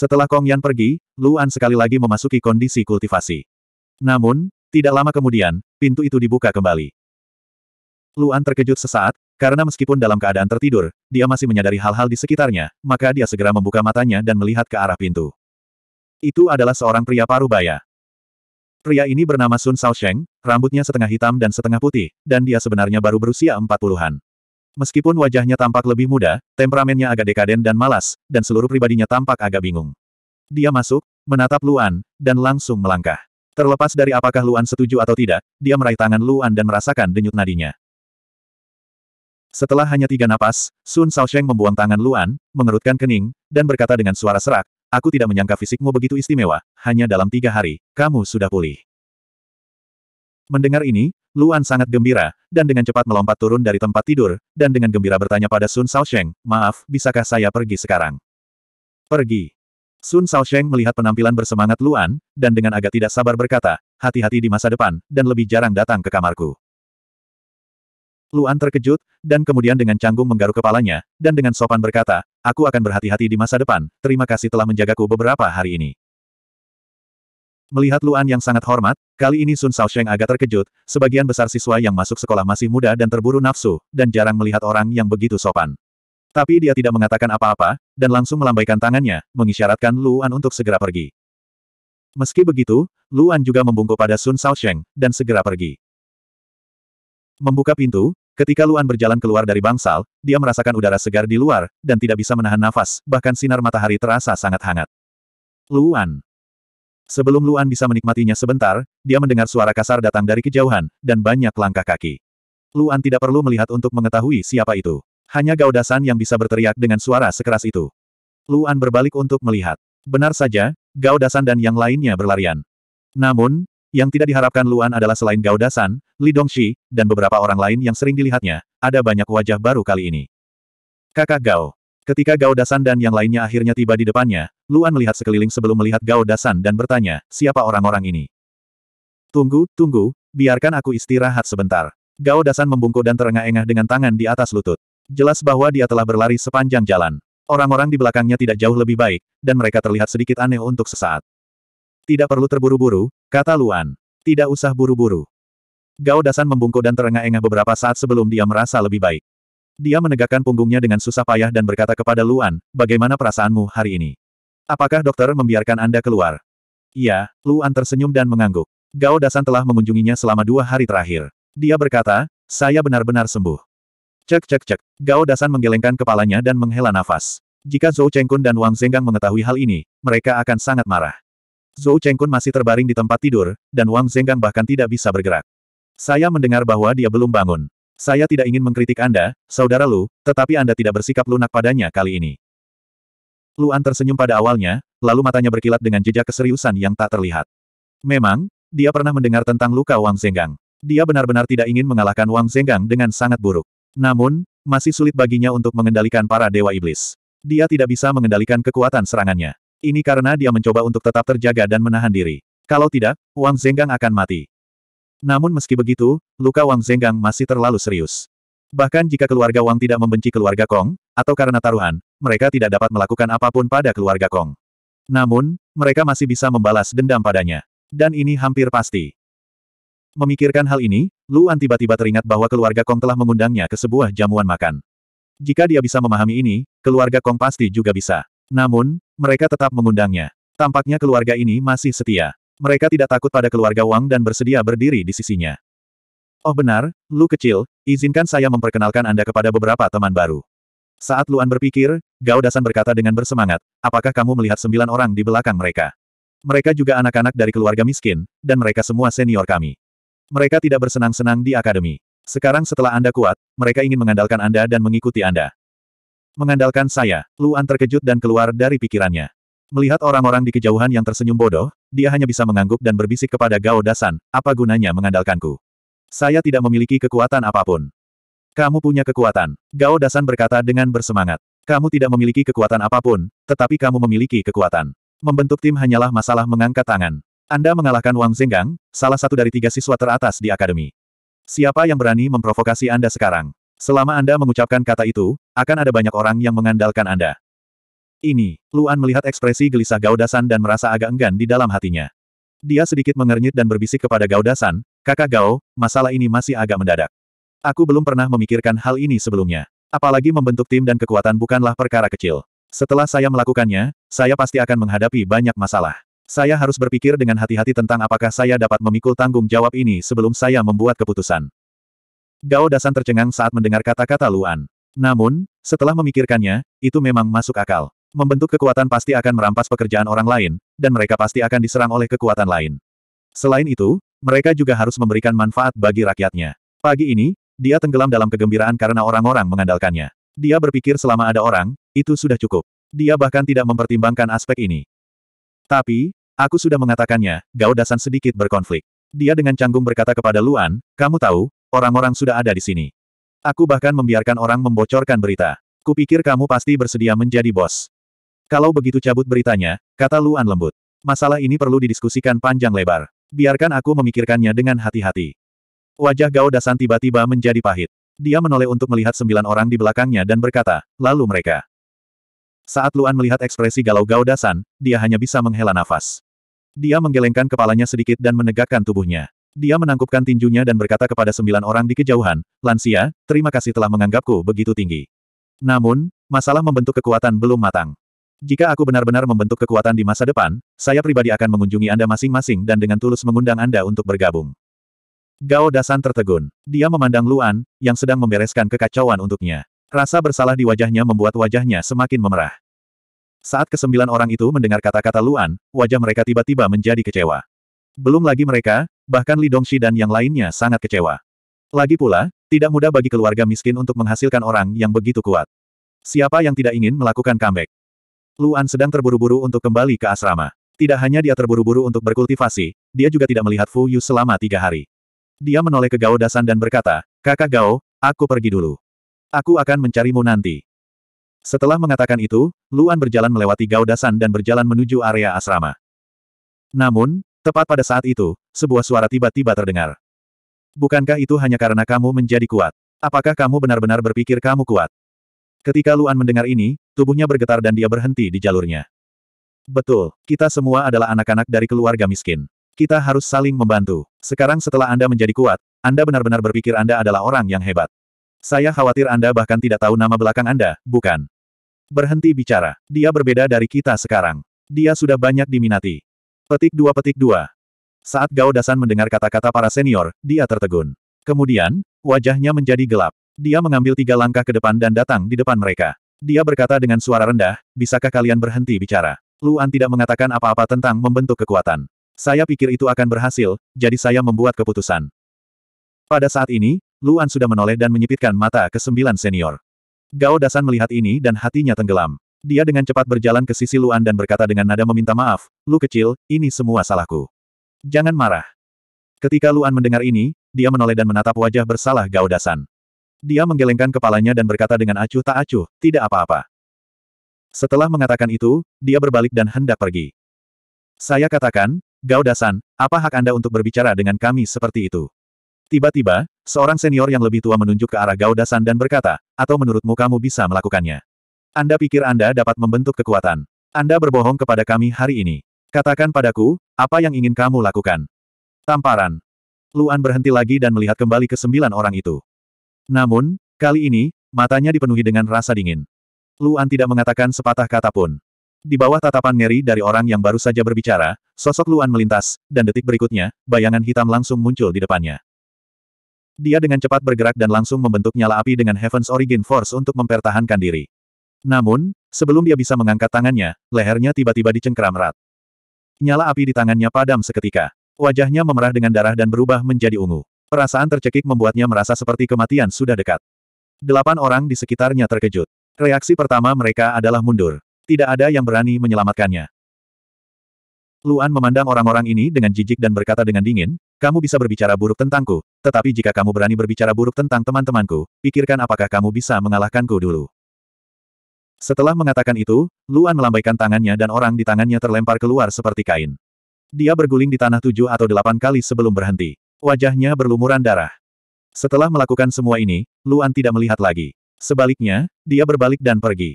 Setelah Kong Yan pergi, Luan sekali lagi memasuki kondisi kultivasi. Namun, tidak lama kemudian, pintu itu dibuka kembali. Luan terkejut sesaat, karena meskipun dalam keadaan tertidur, dia masih menyadari hal-hal di sekitarnya, maka dia segera membuka matanya dan melihat ke arah pintu. Itu adalah seorang pria parubaya. Pria ini bernama Sun Shaosheng, rambutnya setengah hitam dan setengah putih, dan dia sebenarnya baru berusia empat puluhan. Meskipun wajahnya tampak lebih muda, temperamennya agak dekaden dan malas, dan seluruh pribadinya tampak agak bingung. Dia masuk, menatap Luan, dan langsung melangkah. Terlepas dari apakah Luan setuju atau tidak, dia meraih tangan Luan dan merasakan denyut nadinya. Setelah hanya tiga napas, Sun Shaosheng membuang tangan Luan, mengerutkan kening, dan berkata dengan suara serak, Aku tidak menyangka fisikmu begitu istimewa, hanya dalam tiga hari, kamu sudah pulih. Mendengar ini, Luan sangat gembira, dan dengan cepat melompat turun dari tempat tidur, dan dengan gembira bertanya pada Sun Shaosheng, maaf, bisakah saya pergi sekarang? Pergi. Sun Shaosheng melihat penampilan bersemangat Luan, dan dengan agak tidak sabar berkata, hati-hati di masa depan, dan lebih jarang datang ke kamarku. Luan terkejut, dan kemudian dengan canggung menggaruk kepalanya, dan dengan sopan berkata, aku akan berhati-hati di masa depan, terima kasih telah menjagaku beberapa hari ini. Melihat Luan yang sangat hormat, kali ini Sun Shaosheng agak terkejut, sebagian besar siswa yang masuk sekolah masih muda dan terburu nafsu, dan jarang melihat orang yang begitu sopan. Tapi dia tidak mengatakan apa-apa, dan langsung melambaikan tangannya, mengisyaratkan Luan untuk segera pergi. Meski begitu, Luan juga membungkuk pada Sun Shaosheng, dan segera pergi. Membuka pintu, Ketika Luan berjalan keluar dari bangsal, dia merasakan udara segar di luar, dan tidak bisa menahan nafas, bahkan sinar matahari terasa sangat hangat. Luan. Sebelum Luan bisa menikmatinya sebentar, dia mendengar suara kasar datang dari kejauhan, dan banyak langkah kaki. Luan tidak perlu melihat untuk mengetahui siapa itu. Hanya Gaudasan yang bisa berteriak dengan suara sekeras itu. Luan berbalik untuk melihat. Benar saja, Gaudasan dan yang lainnya berlarian. Namun, yang tidak diharapkan Luan adalah selain Gao Dasan, Li Dongxi, dan beberapa orang lain yang sering dilihatnya, ada banyak wajah baru kali ini. Kakak Gao. Ketika Gao Dasan dan yang lainnya akhirnya tiba di depannya, Luan melihat sekeliling sebelum melihat Gao Dasan dan bertanya, siapa orang-orang ini? Tunggu, tunggu, biarkan aku istirahat sebentar. Gao Dasan membungkuk dan terengah-engah dengan tangan di atas lutut. Jelas bahwa dia telah berlari sepanjang jalan. Orang-orang di belakangnya tidak jauh lebih baik, dan mereka terlihat sedikit aneh untuk sesaat. Tidak perlu terburu-buru, kata Luan. Tidak usah buru-buru. Gao Dasan membungkuk dan terengah-engah beberapa saat sebelum dia merasa lebih baik. Dia menegakkan punggungnya dengan susah payah dan berkata kepada Luan, bagaimana perasaanmu hari ini? Apakah dokter membiarkan Anda keluar? Iya, Luan tersenyum dan mengangguk. Gao Dasan telah mengunjunginya selama dua hari terakhir. Dia berkata, saya benar-benar sembuh. Cek cek cek, Gao Dasan menggelengkan kepalanya dan menghela nafas. Jika Zhou Chengkun dan Wang Zenggang mengetahui hal ini, mereka akan sangat marah. Zhou Chengkun masih terbaring di tempat tidur, dan Wang Zenggang bahkan tidak bisa bergerak. Saya mendengar bahwa dia belum bangun. Saya tidak ingin mengkritik Anda, Saudara Lu, tetapi Anda tidak bersikap lunak padanya kali ini. Luan tersenyum pada awalnya, lalu matanya berkilat dengan jejak keseriusan yang tak terlihat. Memang, dia pernah mendengar tentang luka Wang Zenggang. Dia benar-benar tidak ingin mengalahkan Wang Zenggang dengan sangat buruk. Namun, masih sulit baginya untuk mengendalikan para dewa iblis. Dia tidak bisa mengendalikan kekuatan serangannya. Ini karena dia mencoba untuk tetap terjaga dan menahan diri. Kalau tidak, Wang Zenggang akan mati. Namun meski begitu, luka Wang Zenggang masih terlalu serius. Bahkan jika keluarga Wang tidak membenci keluarga Kong, atau karena taruhan, mereka tidak dapat melakukan apapun pada keluarga Kong. Namun, mereka masih bisa membalas dendam padanya. Dan ini hampir pasti. Memikirkan hal ini, Luan tiba-tiba teringat bahwa keluarga Kong telah mengundangnya ke sebuah jamuan makan. Jika dia bisa memahami ini, keluarga Kong pasti juga bisa. Namun, mereka tetap mengundangnya. Tampaknya keluarga ini masih setia. Mereka tidak takut pada keluarga Wang dan bersedia berdiri di sisinya. Oh benar, Lu kecil, izinkan saya memperkenalkan Anda kepada beberapa teman baru. Saat Luan berpikir, Gao Dasan berkata dengan bersemangat, apakah kamu melihat sembilan orang di belakang mereka? Mereka juga anak-anak dari keluarga miskin, dan mereka semua senior kami. Mereka tidak bersenang-senang di akademi. Sekarang setelah Anda kuat, mereka ingin mengandalkan Anda dan mengikuti Anda. Mengandalkan saya, Luan terkejut dan keluar dari pikirannya. Melihat orang-orang di kejauhan yang tersenyum bodoh, dia hanya bisa mengangguk dan berbisik kepada Gao Dasan, apa gunanya mengandalkanku? Saya tidak memiliki kekuatan apapun. Kamu punya kekuatan. Gao Dasan berkata dengan bersemangat. Kamu tidak memiliki kekuatan apapun, tetapi kamu memiliki kekuatan. Membentuk tim hanyalah masalah mengangkat tangan. Anda mengalahkan Wang Zenggang, salah satu dari tiga siswa teratas di akademi. Siapa yang berani memprovokasi Anda sekarang? Selama Anda mengucapkan kata itu, akan ada banyak orang yang mengandalkan Anda. Ini, Luan melihat ekspresi gelisah Gaudasan dan merasa agak enggan di dalam hatinya. Dia sedikit mengernyit dan berbisik kepada Gaudasan, kakak Gao, masalah ini masih agak mendadak. Aku belum pernah memikirkan hal ini sebelumnya. Apalagi membentuk tim dan kekuatan bukanlah perkara kecil. Setelah saya melakukannya, saya pasti akan menghadapi banyak masalah. Saya harus berpikir dengan hati-hati tentang apakah saya dapat memikul tanggung jawab ini sebelum saya membuat keputusan. Gao Dasan tercengang saat mendengar kata-kata Luan. Namun, setelah memikirkannya, itu memang masuk akal. Membentuk kekuatan pasti akan merampas pekerjaan orang lain, dan mereka pasti akan diserang oleh kekuatan lain. Selain itu, mereka juga harus memberikan manfaat bagi rakyatnya. Pagi ini, dia tenggelam dalam kegembiraan karena orang-orang mengandalkannya. Dia berpikir selama ada orang, itu sudah cukup. Dia bahkan tidak mempertimbangkan aspek ini. Tapi, aku sudah mengatakannya, Gao Dasan sedikit berkonflik. Dia dengan canggung berkata kepada Luan, kamu tahu, Orang-orang sudah ada di sini. Aku bahkan membiarkan orang membocorkan berita. Kupikir kamu pasti bersedia menjadi bos. Kalau begitu cabut beritanya, kata Luan lembut. Masalah ini perlu didiskusikan panjang lebar. Biarkan aku memikirkannya dengan hati-hati. Wajah Gao Dasan tiba-tiba menjadi pahit. Dia menoleh untuk melihat sembilan orang di belakangnya dan berkata, lalu mereka. Saat Luan melihat ekspresi galau Gao Dasan, dia hanya bisa menghela nafas. Dia menggelengkan kepalanya sedikit dan menegakkan tubuhnya. Dia menangkupkan tinjunya dan berkata kepada sembilan orang di kejauhan, Lansia, terima kasih telah menganggapku begitu tinggi. Namun, masalah membentuk kekuatan belum matang. Jika aku benar-benar membentuk kekuatan di masa depan, saya pribadi akan mengunjungi Anda masing-masing dan dengan tulus mengundang Anda untuk bergabung. Gao Dasan tertegun. Dia memandang Luan, yang sedang membereskan kekacauan untuknya. Rasa bersalah di wajahnya membuat wajahnya semakin memerah. Saat kesembilan orang itu mendengar kata-kata Luan, wajah mereka tiba-tiba menjadi kecewa. Belum lagi mereka, bahkan Li Dongxi dan yang lainnya sangat kecewa. Lagi pula, tidak mudah bagi keluarga miskin untuk menghasilkan orang yang begitu kuat. Siapa yang tidak ingin melakukan comeback? Luan sedang terburu-buru untuk kembali ke asrama. Tidak hanya dia terburu-buru untuk berkultivasi, dia juga tidak melihat Fu Yu selama tiga hari. Dia menoleh ke Gao Dasan dan berkata, Kakak Gao, aku pergi dulu. Aku akan mencarimu nanti. Setelah mengatakan itu, Luan berjalan melewati Gao Dasan dan berjalan menuju area asrama. Namun, Tepat pada saat itu, sebuah suara tiba-tiba terdengar. Bukankah itu hanya karena kamu menjadi kuat? Apakah kamu benar-benar berpikir kamu kuat? Ketika Luan mendengar ini, tubuhnya bergetar dan dia berhenti di jalurnya. Betul, kita semua adalah anak-anak dari keluarga miskin. Kita harus saling membantu. Sekarang setelah Anda menjadi kuat, Anda benar-benar berpikir Anda adalah orang yang hebat. Saya khawatir Anda bahkan tidak tahu nama belakang Anda, bukan? Berhenti bicara. Dia berbeda dari kita sekarang. Dia sudah banyak diminati. Petik dua petik dua. Saat Gao Dasan mendengar kata-kata para senior, dia tertegun. Kemudian, wajahnya menjadi gelap. Dia mengambil tiga langkah ke depan dan datang di depan mereka. Dia berkata dengan suara rendah, bisakah kalian berhenti bicara? Luan tidak mengatakan apa-apa tentang membentuk kekuatan. Saya pikir itu akan berhasil, jadi saya membuat keputusan. Pada saat ini, Luan sudah menoleh dan menyipitkan mata ke sembilan senior. Gao Dasan melihat ini dan hatinya tenggelam. Dia dengan cepat berjalan ke sisi Luan dan berkata dengan nada meminta maaf, Lu kecil, ini semua salahku. Jangan marah. Ketika Luan mendengar ini, dia menoleh dan menatap wajah bersalah Gaudasan. Dia menggelengkan kepalanya dan berkata dengan acuh tak acuh, tidak apa-apa. Setelah mengatakan itu, dia berbalik dan hendak pergi. Saya katakan, Gaudasan, apa hak Anda untuk berbicara dengan kami seperti itu? Tiba-tiba, seorang senior yang lebih tua menunjuk ke arah Gaudasan dan berkata, atau menurutmu kamu bisa melakukannya? Anda pikir Anda dapat membentuk kekuatan. Anda berbohong kepada kami hari ini. Katakan padaku, apa yang ingin kamu lakukan? Tamparan. Luan berhenti lagi dan melihat kembali ke sembilan orang itu. Namun, kali ini, matanya dipenuhi dengan rasa dingin. Luan tidak mengatakan sepatah kata pun. Di bawah tatapan ngeri dari orang yang baru saja berbicara, sosok Luan melintas, dan detik berikutnya, bayangan hitam langsung muncul di depannya. Dia dengan cepat bergerak dan langsung membentuk nyala api dengan Heaven's Origin Force untuk mempertahankan diri. Namun, sebelum dia bisa mengangkat tangannya, lehernya tiba-tiba dicengkeram erat. Nyala api di tangannya padam seketika. Wajahnya memerah dengan darah dan berubah menjadi ungu. Perasaan tercekik membuatnya merasa seperti kematian sudah dekat. Delapan orang di sekitarnya terkejut. Reaksi pertama mereka adalah mundur. Tidak ada yang berani menyelamatkannya. Luan memandang orang-orang ini dengan jijik dan berkata dengan dingin, kamu bisa berbicara buruk tentangku, tetapi jika kamu berani berbicara buruk tentang teman-temanku, pikirkan apakah kamu bisa mengalahkanku dulu. Setelah mengatakan itu, Luan melambaikan tangannya dan orang di tangannya terlempar keluar seperti kain. Dia berguling di tanah tujuh atau delapan kali sebelum berhenti. Wajahnya berlumuran darah. Setelah melakukan semua ini, Luan tidak melihat lagi. Sebaliknya, dia berbalik dan pergi.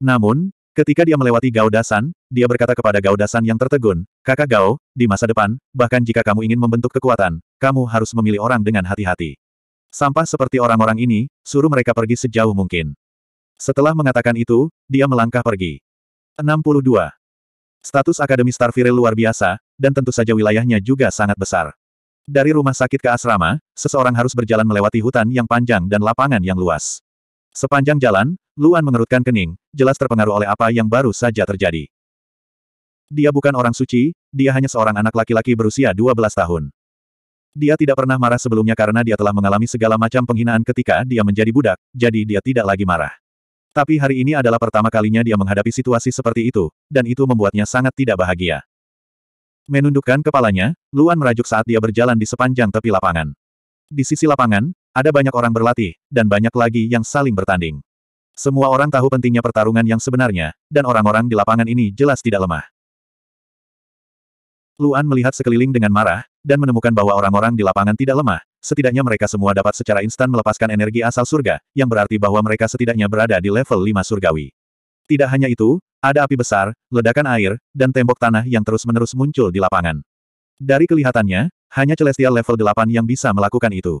Namun, ketika dia melewati Dasan, dia berkata kepada Dasan yang tertegun, Kakak Gao, di masa depan, bahkan jika kamu ingin membentuk kekuatan, kamu harus memilih orang dengan hati-hati. Sampah seperti orang-orang ini, suruh mereka pergi sejauh mungkin. Setelah mengatakan itu, dia melangkah pergi. 62. Status Akademi Starfire luar biasa, dan tentu saja wilayahnya juga sangat besar. Dari rumah sakit ke asrama, seseorang harus berjalan melewati hutan yang panjang dan lapangan yang luas. Sepanjang jalan, Luan mengerutkan kening, jelas terpengaruh oleh apa yang baru saja terjadi. Dia bukan orang suci, dia hanya seorang anak laki-laki berusia 12 tahun. Dia tidak pernah marah sebelumnya karena dia telah mengalami segala macam penghinaan ketika dia menjadi budak, jadi dia tidak lagi marah. Tapi hari ini adalah pertama kalinya dia menghadapi situasi seperti itu, dan itu membuatnya sangat tidak bahagia. Menundukkan kepalanya, Luan merajuk saat dia berjalan di sepanjang tepi lapangan. Di sisi lapangan, ada banyak orang berlatih, dan banyak lagi yang saling bertanding. Semua orang tahu pentingnya pertarungan yang sebenarnya, dan orang-orang di lapangan ini jelas tidak lemah. Luan melihat sekeliling dengan marah, dan menemukan bahwa orang-orang di lapangan tidak lemah, setidaknya mereka semua dapat secara instan melepaskan energi asal surga, yang berarti bahwa mereka setidaknya berada di level 5 surgawi. Tidak hanya itu, ada api besar, ledakan air, dan tembok tanah yang terus-menerus muncul di lapangan. Dari kelihatannya, hanya Celestial level 8 yang bisa melakukan itu.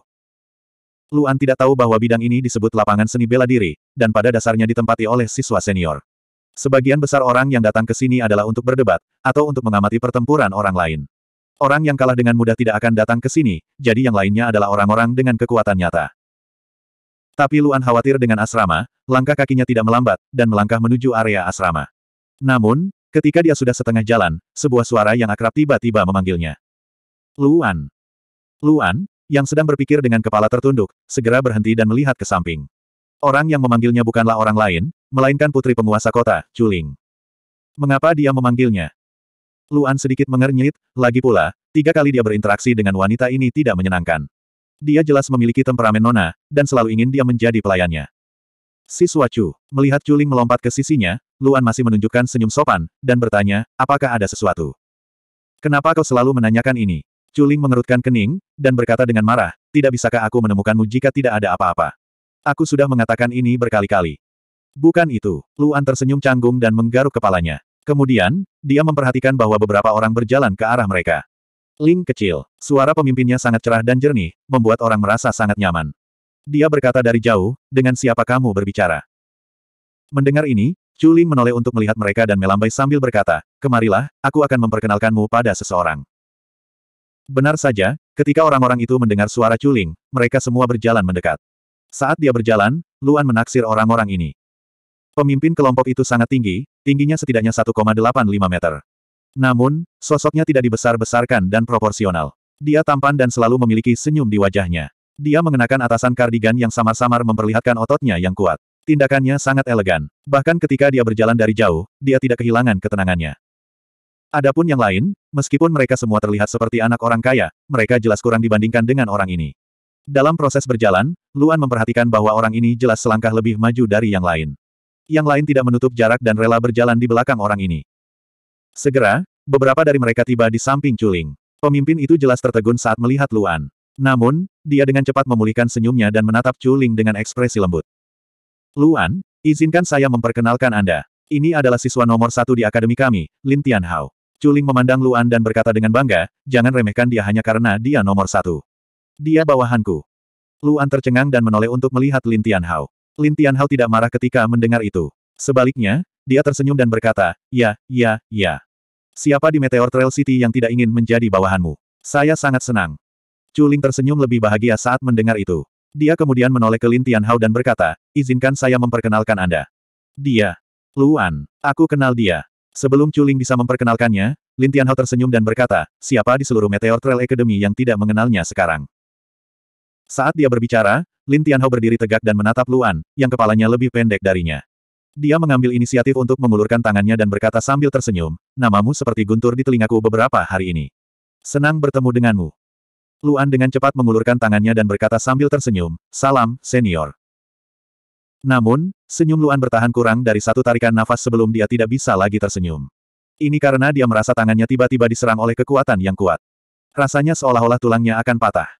Luan tidak tahu bahwa bidang ini disebut lapangan seni bela diri, dan pada dasarnya ditempati oleh siswa senior. Sebagian besar orang yang datang ke sini adalah untuk berdebat, atau untuk mengamati pertempuran orang lain. Orang yang kalah dengan mudah tidak akan datang ke sini, jadi yang lainnya adalah orang-orang dengan kekuatan nyata. Tapi Luan khawatir dengan asrama, langkah kakinya tidak melambat, dan melangkah menuju area asrama. Namun, ketika dia sudah setengah jalan, sebuah suara yang akrab tiba-tiba memanggilnya. Luan. Luan, yang sedang berpikir dengan kepala tertunduk, segera berhenti dan melihat ke samping. Orang yang memanggilnya bukanlah orang lain, melainkan putri penguasa kota, Chuling. Mengapa dia memanggilnya? Luan sedikit mengernyit, lagi pula, tiga kali dia berinteraksi dengan wanita ini tidak menyenangkan. Dia jelas memiliki temperamen nona, dan selalu ingin dia menjadi pelayannya. Si Suacu melihat Chuling melompat ke sisinya, Luan masih menunjukkan senyum sopan, dan bertanya, apakah ada sesuatu? Kenapa kau selalu menanyakan ini? Chuling mengerutkan kening, dan berkata dengan marah, tidak bisakah aku menemukanmu jika tidak ada apa-apa? Aku sudah mengatakan ini berkali-kali. Bukan itu, Luan tersenyum canggung dan menggaruk kepalanya. Kemudian, dia memperhatikan bahwa beberapa orang berjalan ke arah mereka. Ling kecil, suara pemimpinnya sangat cerah dan jernih, membuat orang merasa sangat nyaman. Dia berkata dari jauh, dengan siapa kamu berbicara. Mendengar ini, Chu Ling menoleh untuk melihat mereka dan melambai sambil berkata, kemarilah, aku akan memperkenalkanmu pada seseorang. Benar saja, ketika orang-orang itu mendengar suara Chu Ling, mereka semua berjalan mendekat. Saat dia berjalan, Luan menaksir orang-orang ini. Pemimpin kelompok itu sangat tinggi, tingginya setidaknya 1,85 meter. Namun, sosoknya tidak dibesar-besarkan dan proporsional. Dia tampan dan selalu memiliki senyum di wajahnya. Dia mengenakan atasan kardigan yang samar-samar memperlihatkan ototnya yang kuat. Tindakannya sangat elegan. Bahkan ketika dia berjalan dari jauh, dia tidak kehilangan ketenangannya. Adapun yang lain, meskipun mereka semua terlihat seperti anak orang kaya, mereka jelas kurang dibandingkan dengan orang ini. Dalam proses berjalan, Luan memperhatikan bahwa orang ini jelas selangkah lebih maju dari yang lain yang lain tidak menutup jarak dan rela berjalan di belakang orang ini. Segera, beberapa dari mereka tiba di samping Culing. Pemimpin itu jelas tertegun saat melihat Luan. Namun, dia dengan cepat memulihkan senyumnya dan menatap Culing dengan ekspresi lembut. Luan, izinkan saya memperkenalkan Anda. Ini adalah siswa nomor satu di akademi kami, Lin Tianhao. Culing memandang Luan dan berkata dengan bangga, jangan remehkan dia hanya karena dia nomor satu. Dia bawahanku. Luan tercengang dan menoleh untuk melihat Lin Tianhao. Lin Tianhao tidak marah ketika mendengar itu. Sebaliknya, dia tersenyum dan berkata, ya, ya, ya. Siapa di Meteor Trail City yang tidak ingin menjadi bawahanmu? Saya sangat senang. Chuling tersenyum lebih bahagia saat mendengar itu. Dia kemudian menoleh ke Lin Tianhao dan berkata, izinkan saya memperkenalkan Anda. Dia. Luan. Aku kenal dia. Sebelum Chuling bisa memperkenalkannya, Lin Tianhao tersenyum dan berkata, siapa di seluruh Meteor Trail Academy yang tidak mengenalnya sekarang? Saat dia berbicara, Lin Tianhao berdiri tegak dan menatap Luan, yang kepalanya lebih pendek darinya. Dia mengambil inisiatif untuk mengulurkan tangannya dan berkata sambil tersenyum, namamu seperti guntur di telingaku beberapa hari ini. Senang bertemu denganmu. Luan dengan cepat mengulurkan tangannya dan berkata sambil tersenyum, salam, senior. Namun, senyum Luan bertahan kurang dari satu tarikan nafas sebelum dia tidak bisa lagi tersenyum. Ini karena dia merasa tangannya tiba-tiba diserang oleh kekuatan yang kuat. Rasanya seolah-olah tulangnya akan patah.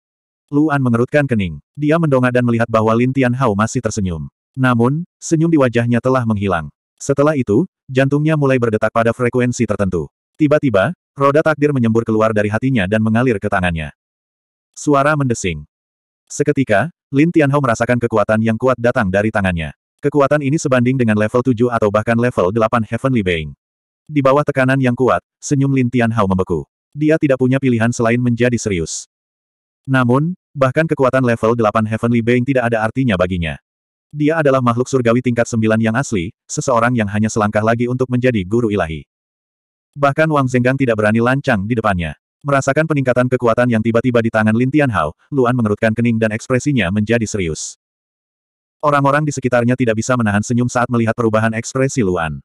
Luan mengerutkan kening. Dia mendongak dan melihat bahwa Lin Tianhao masih tersenyum. Namun, senyum di wajahnya telah menghilang. Setelah itu, jantungnya mulai berdetak pada frekuensi tertentu. Tiba-tiba, roda takdir menyembur keluar dari hatinya dan mengalir ke tangannya. Suara mendesing. Seketika, Lin Tianhao merasakan kekuatan yang kuat datang dari tangannya. Kekuatan ini sebanding dengan level 7 atau bahkan level 8 Heavenly Being. Di bawah tekanan yang kuat, senyum Lin Tianhao membeku. Dia tidak punya pilihan selain menjadi serius. Namun, bahkan kekuatan level 8 Heavenly Being tidak ada artinya baginya. Dia adalah makhluk surgawi tingkat 9 yang asli, seseorang yang hanya selangkah lagi untuk menjadi guru ilahi. Bahkan Wang Zenggang tidak berani lancang di depannya. Merasakan peningkatan kekuatan yang tiba-tiba di tangan Lin Tianhao, Luan mengerutkan kening dan ekspresinya menjadi serius. Orang-orang di sekitarnya tidak bisa menahan senyum saat melihat perubahan ekspresi Luan.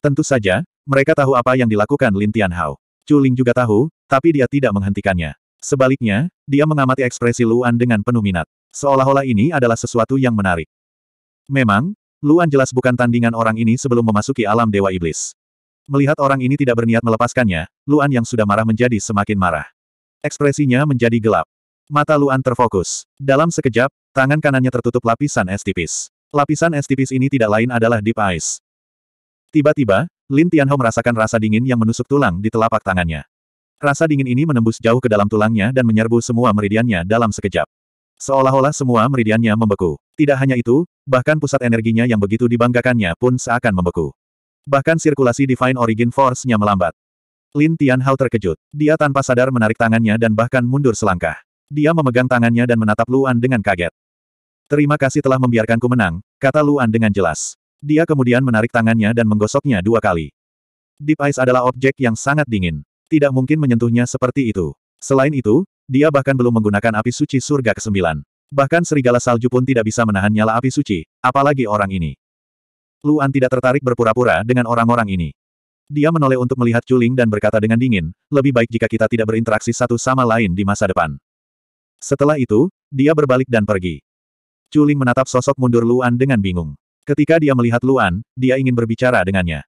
Tentu saja, mereka tahu apa yang dilakukan Lin Tianhao. Chu Ling juga tahu, tapi dia tidak menghentikannya. Sebaliknya, dia mengamati ekspresi Luan dengan penuh minat. Seolah-olah ini adalah sesuatu yang menarik. Memang, Luan jelas bukan tandingan orang ini sebelum memasuki alam Dewa Iblis. Melihat orang ini tidak berniat melepaskannya, Luan yang sudah marah menjadi semakin marah. Ekspresinya menjadi gelap. Mata Luan terfokus. Dalam sekejap, tangan kanannya tertutup lapisan es tipis. Lapisan es tipis ini tidak lain adalah Deep Ice. Tiba-tiba, Lin Tianhao merasakan rasa dingin yang menusuk tulang di telapak tangannya. Rasa dingin ini menembus jauh ke dalam tulangnya dan menyerbu semua meridiannya dalam sekejap. Seolah-olah semua meridiannya membeku. Tidak hanya itu, bahkan pusat energinya yang begitu dibanggakannya pun seakan membeku. Bahkan sirkulasi Divine Origin Force-nya melambat. Lin Tianhao terkejut. Dia tanpa sadar menarik tangannya dan bahkan mundur selangkah. Dia memegang tangannya dan menatap Luan dengan kaget. Terima kasih telah membiarkanku menang, kata Luan dengan jelas. Dia kemudian menarik tangannya dan menggosoknya dua kali. Deep Ice adalah objek yang sangat dingin tidak mungkin menyentuhnya seperti itu. Selain itu, dia bahkan belum menggunakan api suci surga ke-9. Bahkan serigala salju pun tidak bisa menahan nyala api suci, apalagi orang ini. Luan tidak tertarik berpura-pura dengan orang-orang ini. Dia menoleh untuk melihat Chuling dan berkata dengan dingin, lebih baik jika kita tidak berinteraksi satu sama lain di masa depan. Setelah itu, dia berbalik dan pergi. Chuling menatap sosok mundur Luan dengan bingung. Ketika dia melihat Luan, dia ingin berbicara dengannya.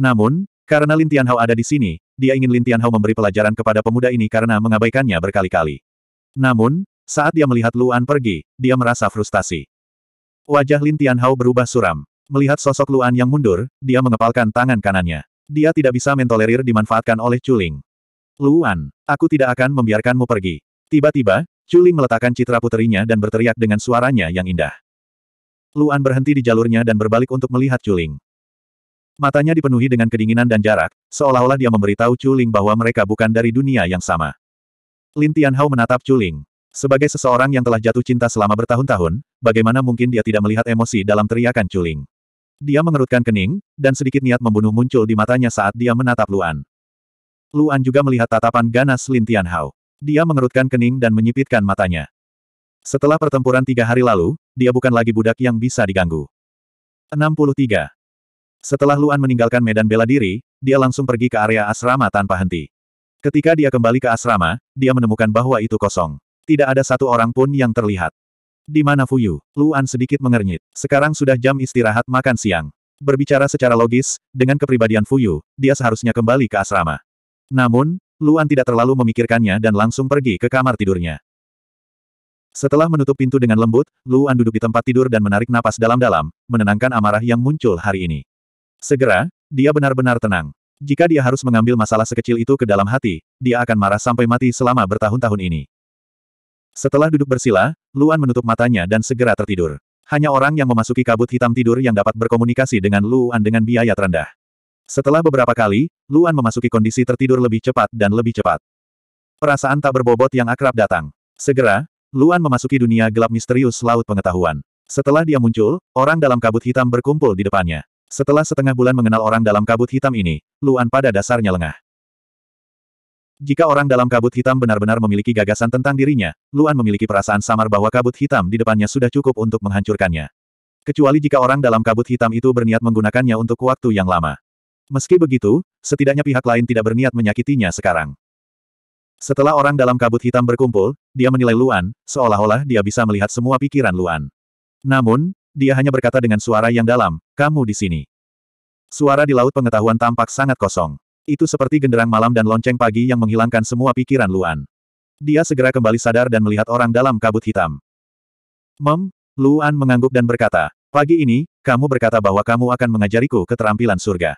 Namun, karena Lin Tianhao ada di sini, dia ingin Lin Tianhao memberi pelajaran kepada pemuda ini karena mengabaikannya berkali-kali. Namun, saat dia melihat Luan pergi, dia merasa frustasi. Wajah Lin Tianhao berubah suram. Melihat sosok Luan yang mundur, dia mengepalkan tangan kanannya. Dia tidak bisa mentolerir dimanfaatkan oleh Chuling. Luan, aku tidak akan membiarkanmu pergi. Tiba-tiba, Chuling meletakkan citra puterinya dan berteriak dengan suaranya yang indah. Luan berhenti di jalurnya dan berbalik untuk melihat Chuling. Matanya dipenuhi dengan kedinginan dan jarak, seolah-olah dia memberitahu Chuling bahwa mereka bukan dari dunia yang sama. Lin Tianhao menatap Chuling. Sebagai seseorang yang telah jatuh cinta selama bertahun-tahun, bagaimana mungkin dia tidak melihat emosi dalam teriakan Chuling? Dia mengerutkan kening, dan sedikit niat membunuh muncul di matanya saat dia menatap Luan. Luan juga melihat tatapan ganas Lin Tianhao. Dia mengerutkan kening dan menyipitkan matanya. Setelah pertempuran tiga hari lalu, dia bukan lagi budak yang bisa diganggu. 63. Setelah Luan meninggalkan medan bela diri, dia langsung pergi ke area asrama tanpa henti. Ketika dia kembali ke asrama, dia menemukan bahwa itu kosong. Tidak ada satu orang pun yang terlihat. Di mana Fuyu? Luan sedikit mengernyit. Sekarang sudah jam istirahat makan siang. Berbicara secara logis, dengan kepribadian Fuyu, dia seharusnya kembali ke asrama. Namun, Luan tidak terlalu memikirkannya dan langsung pergi ke kamar tidurnya. Setelah menutup pintu dengan lembut, Luan duduk di tempat tidur dan menarik napas dalam-dalam, menenangkan amarah yang muncul hari ini. Segera, dia benar-benar tenang. Jika dia harus mengambil masalah sekecil itu ke dalam hati, dia akan marah sampai mati selama bertahun-tahun ini. Setelah duduk bersila, Luan menutup matanya dan segera tertidur. Hanya orang yang memasuki kabut hitam tidur yang dapat berkomunikasi dengan Luan dengan biaya terendah. Setelah beberapa kali, Luan memasuki kondisi tertidur lebih cepat dan lebih cepat. Perasaan tak berbobot yang akrab datang. Segera, Luan memasuki dunia gelap misterius Laut Pengetahuan. Setelah dia muncul, orang dalam kabut hitam berkumpul di depannya. Setelah setengah bulan mengenal orang dalam kabut hitam ini, Luan pada dasarnya lengah. Jika orang dalam kabut hitam benar-benar memiliki gagasan tentang dirinya, Luan memiliki perasaan samar bahwa kabut hitam di depannya sudah cukup untuk menghancurkannya. Kecuali jika orang dalam kabut hitam itu berniat menggunakannya untuk waktu yang lama. Meski begitu, setidaknya pihak lain tidak berniat menyakitinya sekarang. Setelah orang dalam kabut hitam berkumpul, dia menilai Luan, seolah-olah dia bisa melihat semua pikiran Luan. Namun, dia hanya berkata dengan suara yang dalam, kamu di sini. Suara di laut pengetahuan tampak sangat kosong. Itu seperti genderang malam dan lonceng pagi yang menghilangkan semua pikiran Luan. Dia segera kembali sadar dan melihat orang dalam kabut hitam. Mem, Luan mengangguk dan berkata, Pagi ini, kamu berkata bahwa kamu akan mengajariku keterampilan surga.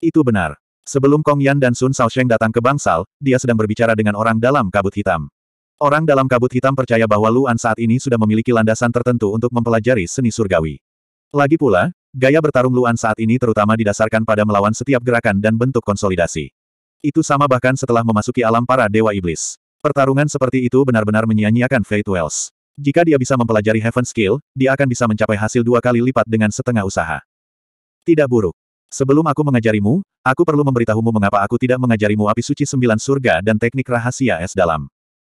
Itu benar. Sebelum Kong Yan dan Sun Shaosheng datang ke Bangsal, dia sedang berbicara dengan orang dalam kabut hitam. Orang dalam kabut hitam percaya bahwa Luan saat ini sudah memiliki landasan tertentu untuk mempelajari seni surgawi. Lagi pula, Gaya bertarung Luan saat ini terutama didasarkan pada melawan setiap gerakan dan bentuk konsolidasi. Itu sama bahkan setelah memasuki alam para dewa iblis. Pertarungan seperti itu benar-benar menyia-nyiakan Fate Wells. Jika dia bisa mempelajari Heaven Skill, dia akan bisa mencapai hasil dua kali lipat dengan setengah usaha. Tidak buruk. Sebelum aku mengajarimu, aku perlu memberitahumu mengapa aku tidak mengajarimu api suci sembilan surga dan teknik rahasia es dalam.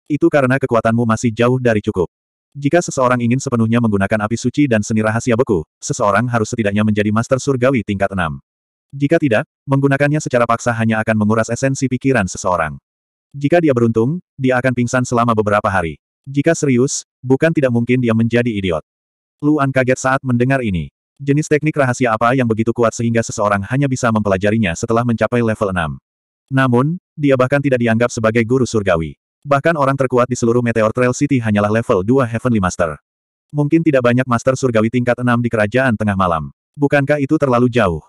Itu karena kekuatanmu masih jauh dari cukup. Jika seseorang ingin sepenuhnya menggunakan api suci dan seni rahasia beku, seseorang harus setidaknya menjadi master surgawi tingkat 6. Jika tidak, menggunakannya secara paksa hanya akan menguras esensi pikiran seseorang. Jika dia beruntung, dia akan pingsan selama beberapa hari. Jika serius, bukan tidak mungkin dia menjadi idiot. Luan kaget saat mendengar ini. Jenis teknik rahasia apa yang begitu kuat sehingga seseorang hanya bisa mempelajarinya setelah mencapai level 6. Namun, dia bahkan tidak dianggap sebagai guru surgawi. Bahkan orang terkuat di seluruh Meteor Trail City hanyalah level 2 Heavenly Master. Mungkin tidak banyak Master Surgawi tingkat 6 di Kerajaan Tengah Malam. Bukankah itu terlalu jauh?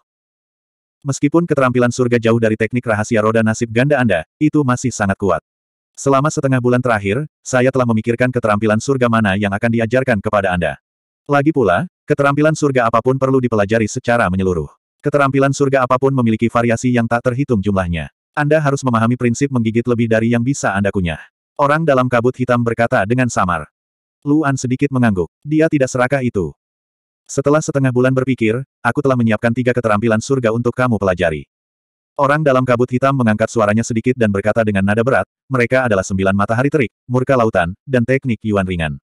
Meskipun keterampilan surga jauh dari teknik rahasia roda nasib ganda Anda, itu masih sangat kuat. Selama setengah bulan terakhir, saya telah memikirkan keterampilan surga mana yang akan diajarkan kepada Anda. Lagi pula, keterampilan surga apapun perlu dipelajari secara menyeluruh. Keterampilan surga apapun memiliki variasi yang tak terhitung jumlahnya. Anda harus memahami prinsip menggigit lebih dari yang bisa Anda kunyah. Orang dalam kabut hitam berkata dengan samar. Luan sedikit mengangguk. Dia tidak serakah itu. Setelah setengah bulan berpikir, aku telah menyiapkan tiga keterampilan surga untuk kamu pelajari. Orang dalam kabut hitam mengangkat suaranya sedikit dan berkata dengan nada berat, mereka adalah sembilan matahari terik, murka lautan, dan teknik yuan ringan.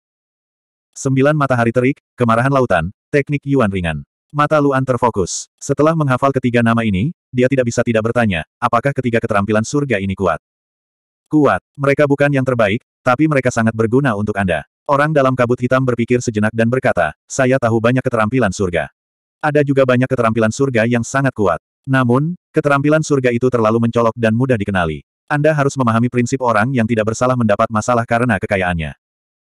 Sembilan matahari terik, kemarahan lautan, teknik yuan ringan. Mata Luan terfokus. Setelah menghafal ketiga nama ini, dia tidak bisa tidak bertanya, apakah ketiga keterampilan surga ini kuat? Kuat. Mereka bukan yang terbaik, tapi mereka sangat berguna untuk Anda. Orang dalam kabut hitam berpikir sejenak dan berkata, saya tahu banyak keterampilan surga. Ada juga banyak keterampilan surga yang sangat kuat. Namun, keterampilan surga itu terlalu mencolok dan mudah dikenali. Anda harus memahami prinsip orang yang tidak bersalah mendapat masalah karena kekayaannya.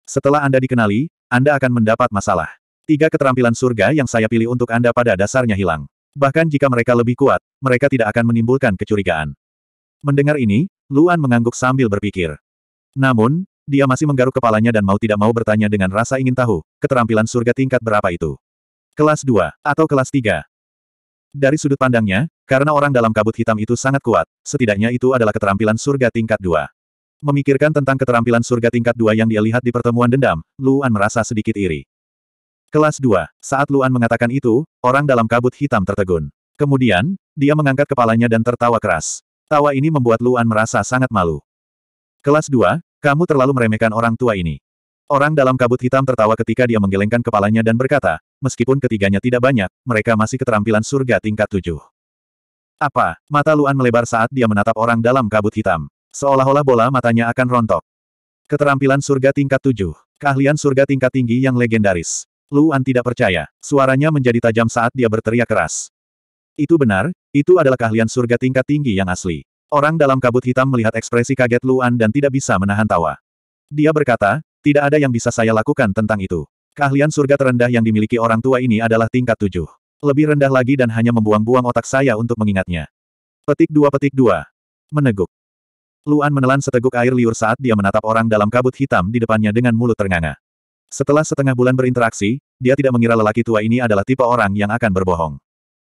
Setelah Anda dikenali, Anda akan mendapat masalah. Tiga keterampilan surga yang saya pilih untuk Anda pada dasarnya hilang. Bahkan jika mereka lebih kuat, mereka tidak akan menimbulkan kecurigaan. Mendengar ini, Luan mengangguk sambil berpikir. Namun, dia masih menggaruk kepalanya dan mau tidak mau bertanya dengan rasa ingin tahu, keterampilan surga tingkat berapa itu? Kelas 2, atau kelas 3? Dari sudut pandangnya, karena orang dalam kabut hitam itu sangat kuat, setidaknya itu adalah keterampilan surga tingkat 2. Memikirkan tentang keterampilan surga tingkat dua yang dia lihat di pertemuan dendam, Luan merasa sedikit iri. Kelas 2. Saat Luan mengatakan itu, orang dalam kabut hitam tertegun. Kemudian, dia mengangkat kepalanya dan tertawa keras. Tawa ini membuat Luan merasa sangat malu. Kelas 2, kamu terlalu meremehkan orang tua ini. Orang dalam kabut hitam tertawa ketika dia menggelengkan kepalanya dan berkata, meskipun ketiganya tidak banyak, mereka masih keterampilan surga tingkat 7. Apa? Mata Luan melebar saat dia menatap orang dalam kabut hitam. Seolah-olah bola matanya akan rontok. Keterampilan surga tingkat 7. Keahlian surga tingkat tinggi yang legendaris. Luan tidak percaya. Suaranya menjadi tajam saat dia berteriak keras. Itu benar, itu adalah keahlian surga tingkat tinggi yang asli. Orang dalam kabut hitam melihat ekspresi kaget Luan dan tidak bisa menahan tawa. Dia berkata, tidak ada yang bisa saya lakukan tentang itu. Keahlian surga terendah yang dimiliki orang tua ini adalah tingkat tujuh. Lebih rendah lagi dan hanya membuang-buang otak saya untuk mengingatnya. Petik dua petik dua. Meneguk. Luan menelan seteguk air liur saat dia menatap orang dalam kabut hitam di depannya dengan mulut ternganga. Setelah setengah bulan berinteraksi, dia tidak mengira lelaki tua ini adalah tipe orang yang akan berbohong.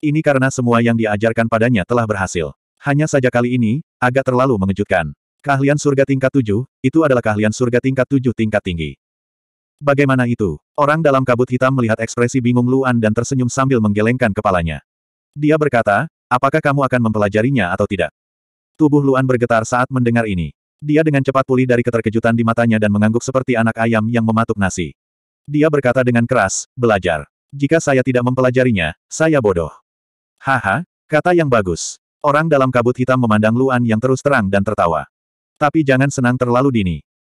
Ini karena semua yang diajarkan padanya telah berhasil. Hanya saja kali ini, agak terlalu mengejutkan. Keahlian surga tingkat tujuh, itu adalah keahlian surga tingkat tujuh tingkat tinggi. Bagaimana itu? Orang dalam kabut hitam melihat ekspresi bingung Luan dan tersenyum sambil menggelengkan kepalanya. Dia berkata, apakah kamu akan mempelajarinya atau tidak? Tubuh Luan bergetar saat mendengar ini. Dia dengan cepat pulih dari keterkejutan di matanya dan mengangguk seperti anak ayam yang mematuk nasi. Dia berkata dengan keras, belajar. Jika saya tidak mempelajarinya, saya bodoh. Haha, kata yang bagus. Orang dalam kabut hitam memandang Luan yang terus terang dan tertawa. Tapi jangan senang terlalu dini.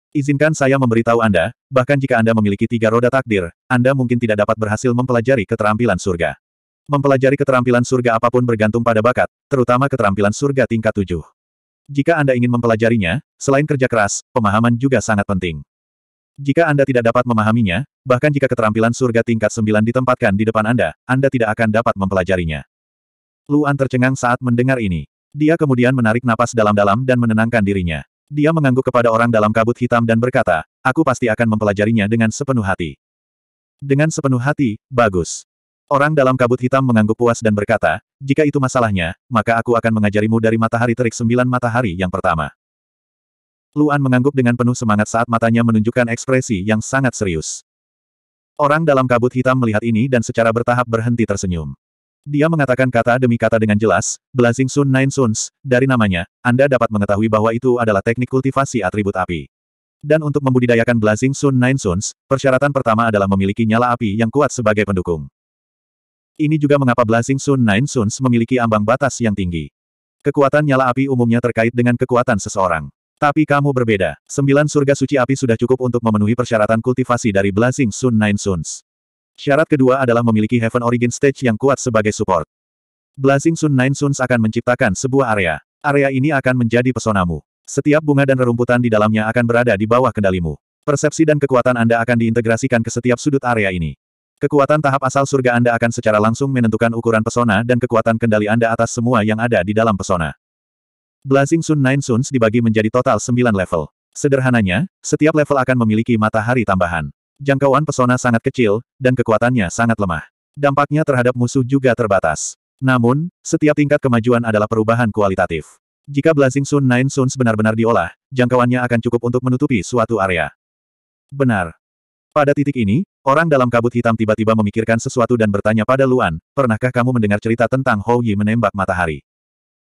Izinkan saya memberitahu Anda, bahkan jika Anda memiliki tiga roda takdir, Anda mungkin tidak dapat berhasil mempelajari keterampilan surga. Mempelajari keterampilan surga apapun bergantung pada bakat, terutama keterampilan surga tingkat tujuh. Jika Anda ingin mempelajarinya, selain kerja keras, pemahaman juga sangat penting. Jika Anda tidak dapat memahaminya, bahkan jika keterampilan surga tingkat 9 ditempatkan di depan Anda, Anda tidak akan dapat mempelajarinya. Luan tercengang saat mendengar ini. Dia kemudian menarik napas dalam-dalam dan menenangkan dirinya. Dia mengangguk kepada orang dalam kabut hitam dan berkata, aku pasti akan mempelajarinya dengan sepenuh hati. Dengan sepenuh hati, bagus. Orang dalam kabut hitam mengangguk puas dan berkata, jika itu masalahnya, maka aku akan mengajarimu dari matahari terik sembilan matahari yang pertama. Luan mengangguk dengan penuh semangat saat matanya menunjukkan ekspresi yang sangat serius. Orang dalam kabut hitam melihat ini dan secara bertahap berhenti tersenyum. Dia mengatakan kata demi kata dengan jelas, Blazing Sun Nine Suns, dari namanya, Anda dapat mengetahui bahwa itu adalah teknik kultivasi atribut api. Dan untuk membudidayakan Blazing Sun Nine Suns, persyaratan pertama adalah memiliki nyala api yang kuat sebagai pendukung. Ini juga mengapa Blazing Sun Nine Suns memiliki ambang batas yang tinggi. Kekuatan nyala api umumnya terkait dengan kekuatan seseorang. Tapi kamu berbeda. Sembilan surga suci api sudah cukup untuk memenuhi persyaratan kultivasi dari Blazing Sun Nine Suns. Syarat kedua adalah memiliki Heaven Origin Stage yang kuat sebagai support. Blazing Sun Nine Suns akan menciptakan sebuah area. Area ini akan menjadi pesonamu. Setiap bunga dan rerumputan di dalamnya akan berada di bawah kendalimu. Persepsi dan kekuatan Anda akan diintegrasikan ke setiap sudut area ini. Kekuatan tahap asal surga Anda akan secara langsung menentukan ukuran pesona dan kekuatan kendali Anda atas semua yang ada di dalam pesona. Blazing Sun Nine Suns dibagi menjadi total 9 level. Sederhananya, setiap level akan memiliki matahari tambahan. Jangkauan pesona sangat kecil, dan kekuatannya sangat lemah. Dampaknya terhadap musuh juga terbatas. Namun, setiap tingkat kemajuan adalah perubahan kualitatif. Jika Blazing Sun Nine Suns benar-benar diolah, jangkauannya akan cukup untuk menutupi suatu area. Benar. Pada titik ini, Orang dalam kabut hitam tiba-tiba memikirkan sesuatu dan bertanya pada Luan, pernahkah kamu mendengar cerita tentang Hou Yi menembak matahari?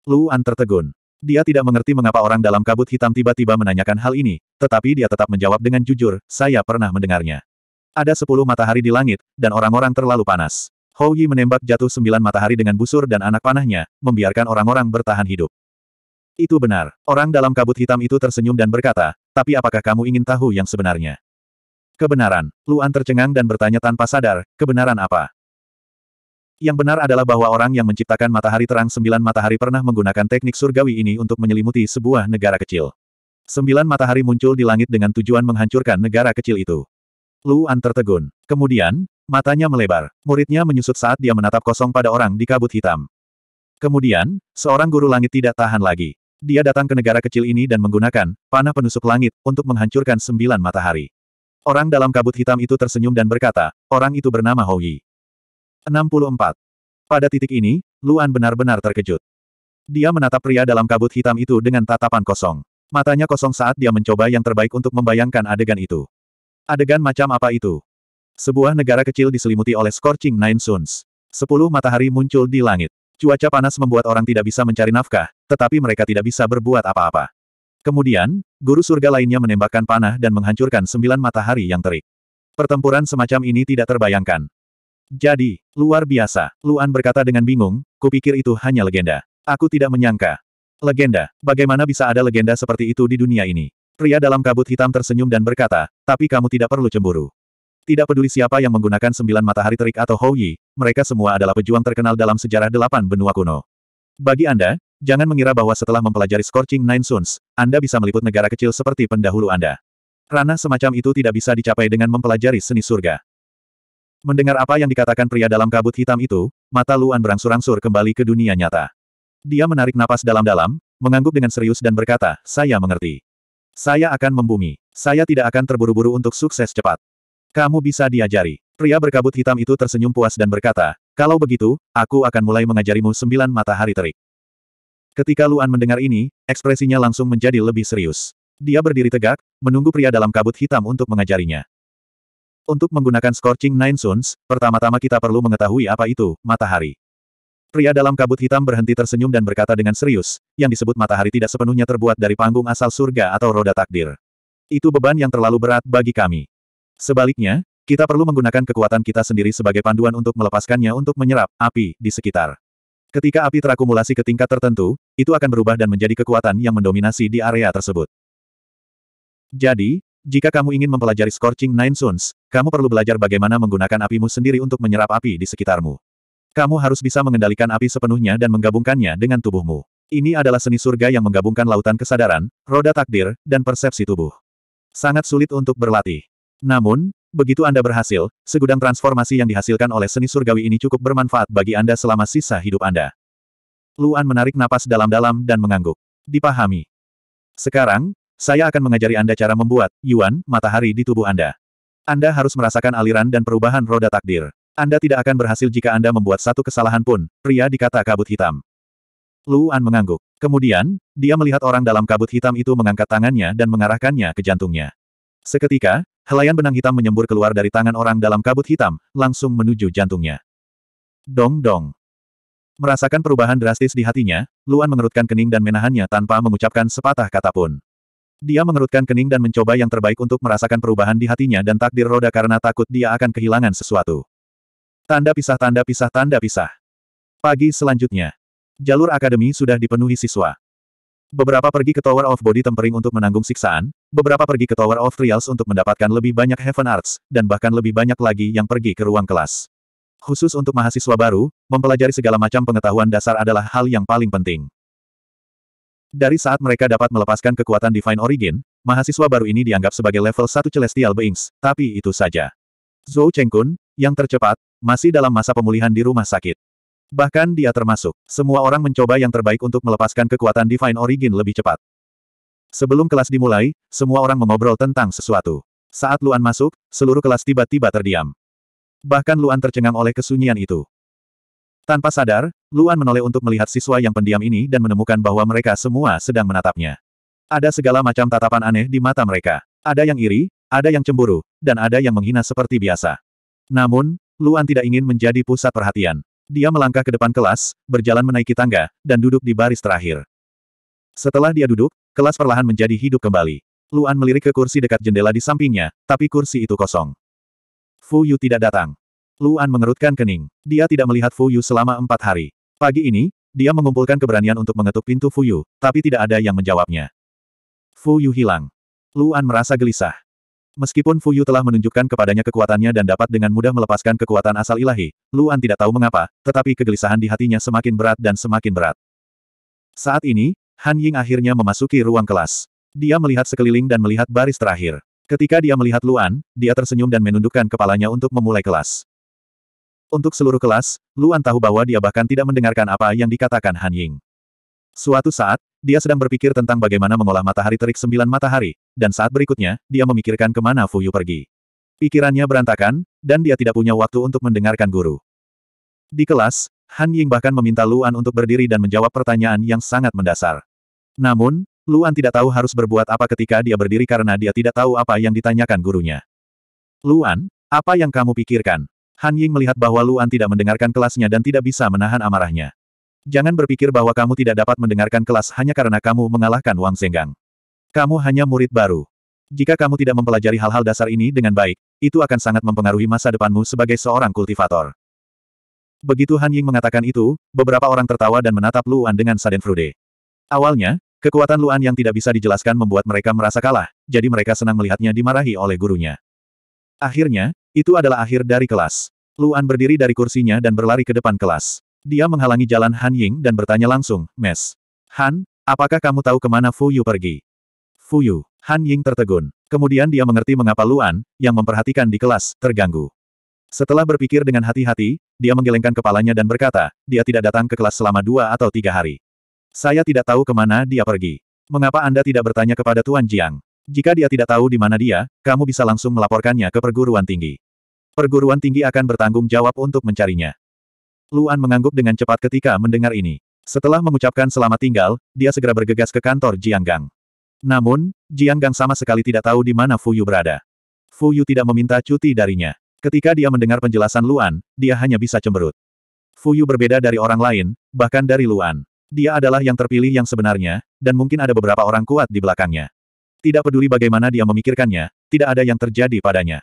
Luan tertegun. Dia tidak mengerti mengapa orang dalam kabut hitam tiba-tiba menanyakan hal ini, tetapi dia tetap menjawab dengan jujur, saya pernah mendengarnya. Ada sepuluh matahari di langit, dan orang-orang terlalu panas. Hou Yi menembak jatuh sembilan matahari dengan busur dan anak panahnya, membiarkan orang-orang bertahan hidup. Itu benar. Orang dalam kabut hitam itu tersenyum dan berkata, tapi apakah kamu ingin tahu yang sebenarnya? Kebenaran. Luan tercengang dan bertanya tanpa sadar, kebenaran apa? Yang benar adalah bahwa orang yang menciptakan matahari terang sembilan matahari pernah menggunakan teknik surgawi ini untuk menyelimuti sebuah negara kecil. Sembilan matahari muncul di langit dengan tujuan menghancurkan negara kecil itu. Luan tertegun. Kemudian, matanya melebar. Muridnya menyusut saat dia menatap kosong pada orang di kabut hitam. Kemudian, seorang guru langit tidak tahan lagi. Dia datang ke negara kecil ini dan menggunakan panah penusuk langit untuk menghancurkan sembilan matahari. Orang dalam kabut hitam itu tersenyum dan berkata, orang itu bernama Hou Yi. 64. Pada titik ini, Luan benar-benar terkejut. Dia menatap pria dalam kabut hitam itu dengan tatapan kosong. Matanya kosong saat dia mencoba yang terbaik untuk membayangkan adegan itu. Adegan macam apa itu? Sebuah negara kecil diselimuti oleh scorching nine suns. Sepuluh matahari muncul di langit. Cuaca panas membuat orang tidak bisa mencari nafkah, tetapi mereka tidak bisa berbuat apa-apa. Kemudian, guru surga lainnya menembakkan panah dan menghancurkan sembilan matahari yang terik. Pertempuran semacam ini tidak terbayangkan. Jadi, luar biasa, Luan berkata dengan bingung, kupikir itu hanya legenda. Aku tidak menyangka. Legenda, bagaimana bisa ada legenda seperti itu di dunia ini? Pria dalam kabut hitam tersenyum dan berkata, tapi kamu tidak perlu cemburu. Tidak peduli siapa yang menggunakan sembilan matahari terik atau Hou Yi, mereka semua adalah pejuang terkenal dalam sejarah delapan benua kuno. Bagi Anda, Jangan mengira bahwa setelah mempelajari Scorching Nine Suns, Anda bisa meliput negara kecil seperti pendahulu Anda. Ranah semacam itu tidak bisa dicapai dengan mempelajari seni surga. Mendengar apa yang dikatakan pria dalam kabut hitam itu, mata Luan berangsur-angsur kembali ke dunia nyata. Dia menarik napas dalam-dalam, mengangguk dengan serius dan berkata, saya mengerti. Saya akan membumi. Saya tidak akan terburu-buru untuk sukses cepat. Kamu bisa diajari. Pria berkabut hitam itu tersenyum puas dan berkata, kalau begitu, aku akan mulai mengajarimu sembilan matahari terik. Ketika Luan mendengar ini, ekspresinya langsung menjadi lebih serius. Dia berdiri tegak, menunggu pria dalam kabut hitam untuk mengajarinya. Untuk menggunakan Scorching Nine Suns, pertama-tama kita perlu mengetahui apa itu, matahari. Pria dalam kabut hitam berhenti tersenyum dan berkata dengan serius, yang disebut matahari tidak sepenuhnya terbuat dari panggung asal surga atau roda takdir. Itu beban yang terlalu berat bagi kami. Sebaliknya, kita perlu menggunakan kekuatan kita sendiri sebagai panduan untuk melepaskannya untuk menyerap api di sekitar. Ketika api terakumulasi ke tingkat tertentu, itu akan berubah dan menjadi kekuatan yang mendominasi di area tersebut. Jadi, jika kamu ingin mempelajari Scorching Nine Suns, kamu perlu belajar bagaimana menggunakan apimu sendiri untuk menyerap api di sekitarmu. Kamu harus bisa mengendalikan api sepenuhnya dan menggabungkannya dengan tubuhmu. Ini adalah seni surga yang menggabungkan lautan kesadaran, roda takdir, dan persepsi tubuh. Sangat sulit untuk berlatih. Namun, Begitu Anda berhasil, segudang transformasi yang dihasilkan oleh seni surgawi ini cukup bermanfaat bagi Anda selama sisa hidup Anda. Luan menarik napas dalam-dalam dan mengangguk. Dipahami. Sekarang, saya akan mengajari Anda cara membuat Yuan matahari di tubuh Anda. Anda harus merasakan aliran dan perubahan roda takdir. Anda tidak akan berhasil jika Anda membuat satu kesalahan pun, pria dikata kabut hitam. Luan mengangguk. Kemudian, dia melihat orang dalam kabut hitam itu mengangkat tangannya dan mengarahkannya ke jantungnya. Seketika, Helaian benang hitam menyembur keluar dari tangan orang dalam kabut hitam, langsung menuju jantungnya. Dong-dong. Merasakan perubahan drastis di hatinya, Luan mengerutkan kening dan menahannya tanpa mengucapkan sepatah kata pun. Dia mengerutkan kening dan mencoba yang terbaik untuk merasakan perubahan di hatinya dan takdir roda karena takut dia akan kehilangan sesuatu. Tanda pisah tanda pisah tanda pisah. Pagi selanjutnya. Jalur akademi sudah dipenuhi siswa. Beberapa pergi ke Tower of Body Tempering untuk menanggung siksaan, beberapa pergi ke Tower of Trials untuk mendapatkan lebih banyak Heaven Arts, dan bahkan lebih banyak lagi yang pergi ke ruang kelas. Khusus untuk mahasiswa baru, mempelajari segala macam pengetahuan dasar adalah hal yang paling penting. Dari saat mereka dapat melepaskan kekuatan Divine Origin, mahasiswa baru ini dianggap sebagai level 1 Celestial Beings, tapi itu saja. Zhou Chengkun, yang tercepat, masih dalam masa pemulihan di rumah sakit. Bahkan dia termasuk. Semua orang mencoba yang terbaik untuk melepaskan kekuatan Divine Origin lebih cepat. Sebelum kelas dimulai, semua orang mengobrol tentang sesuatu. Saat Luan masuk, seluruh kelas tiba-tiba terdiam. Bahkan Luan tercengang oleh kesunyian itu. Tanpa sadar, Luan menoleh untuk melihat siswa yang pendiam ini dan menemukan bahwa mereka semua sedang menatapnya. Ada segala macam tatapan aneh di mata mereka. Ada yang iri, ada yang cemburu, dan ada yang menghina seperti biasa. Namun, Luan tidak ingin menjadi pusat perhatian. Dia melangkah ke depan kelas, berjalan menaiki tangga, dan duduk di baris terakhir. Setelah dia duduk, kelas perlahan menjadi hidup kembali. Luan melirik ke kursi dekat jendela di sampingnya, tapi kursi itu kosong. Fu Yu tidak datang. Luan mengerutkan kening. Dia tidak melihat Fu Yu selama empat hari. Pagi ini, dia mengumpulkan keberanian untuk mengetuk pintu Fu Yu, tapi tidak ada yang menjawabnya. Fu Yu hilang. Luan merasa gelisah. Meskipun Fuyu telah menunjukkan kepadanya kekuatannya dan dapat dengan mudah melepaskan kekuatan asal ilahi, Luan tidak tahu mengapa, tetapi kegelisahan di hatinya semakin berat dan semakin berat. Saat ini, Han Ying akhirnya memasuki ruang kelas. Dia melihat sekeliling dan melihat baris terakhir. Ketika dia melihat Luan, dia tersenyum dan menundukkan kepalanya untuk memulai kelas. Untuk seluruh kelas, Luan tahu bahwa dia bahkan tidak mendengarkan apa yang dikatakan Han Ying. Suatu saat, dia sedang berpikir tentang bagaimana mengolah matahari terik sembilan matahari, dan saat berikutnya, dia memikirkan kemana Fu Yu pergi. Pikirannya berantakan, dan dia tidak punya waktu untuk mendengarkan guru. Di kelas, Han Ying bahkan meminta Luan untuk berdiri dan menjawab pertanyaan yang sangat mendasar. Namun, Luan tidak tahu harus berbuat apa ketika dia berdiri karena dia tidak tahu apa yang ditanyakan gurunya. Luan, apa yang kamu pikirkan? Han Ying melihat bahwa Luan tidak mendengarkan kelasnya dan tidak bisa menahan amarahnya. Jangan berpikir bahwa kamu tidak dapat mendengarkan kelas hanya karena kamu mengalahkan Wang Zenggang. Kamu hanya murid baru. Jika kamu tidak mempelajari hal-hal dasar ini dengan baik, itu akan sangat mempengaruhi masa depanmu sebagai seorang kultivator. Begitu Han Ying mengatakan itu, beberapa orang tertawa dan menatap Luan dengan frude. Awalnya, kekuatan Luan yang tidak bisa dijelaskan membuat mereka merasa kalah, jadi mereka senang melihatnya dimarahi oleh gurunya. Akhirnya, itu adalah akhir dari kelas. Luan berdiri dari kursinya dan berlari ke depan kelas. Dia menghalangi jalan Han Ying dan bertanya langsung, Mes. Han, apakah kamu tahu kemana Fu Yu pergi? Fuyu. Han Ying tertegun. Kemudian dia mengerti mengapa Luan, yang memperhatikan di kelas, terganggu. Setelah berpikir dengan hati-hati, dia menggelengkan kepalanya dan berkata, dia tidak datang ke kelas selama dua atau tiga hari. Saya tidak tahu kemana dia pergi. Mengapa Anda tidak bertanya kepada Tuan Jiang? Jika dia tidak tahu di mana dia, kamu bisa langsung melaporkannya ke perguruan tinggi. Perguruan tinggi akan bertanggung jawab untuk mencarinya. Luan mengangguk dengan cepat ketika mendengar ini. Setelah mengucapkan selamat tinggal, dia segera bergegas ke kantor Jiang Gang. Namun, Jiang Gang sama sekali tidak tahu di mana Fu Yu berada. Fu Yu tidak meminta cuti darinya. Ketika dia mendengar penjelasan Luan, dia hanya bisa cemberut. Fu Yu berbeda dari orang lain, bahkan dari Luan. Dia adalah yang terpilih yang sebenarnya, dan mungkin ada beberapa orang kuat di belakangnya. Tidak peduli bagaimana dia memikirkannya, tidak ada yang terjadi padanya.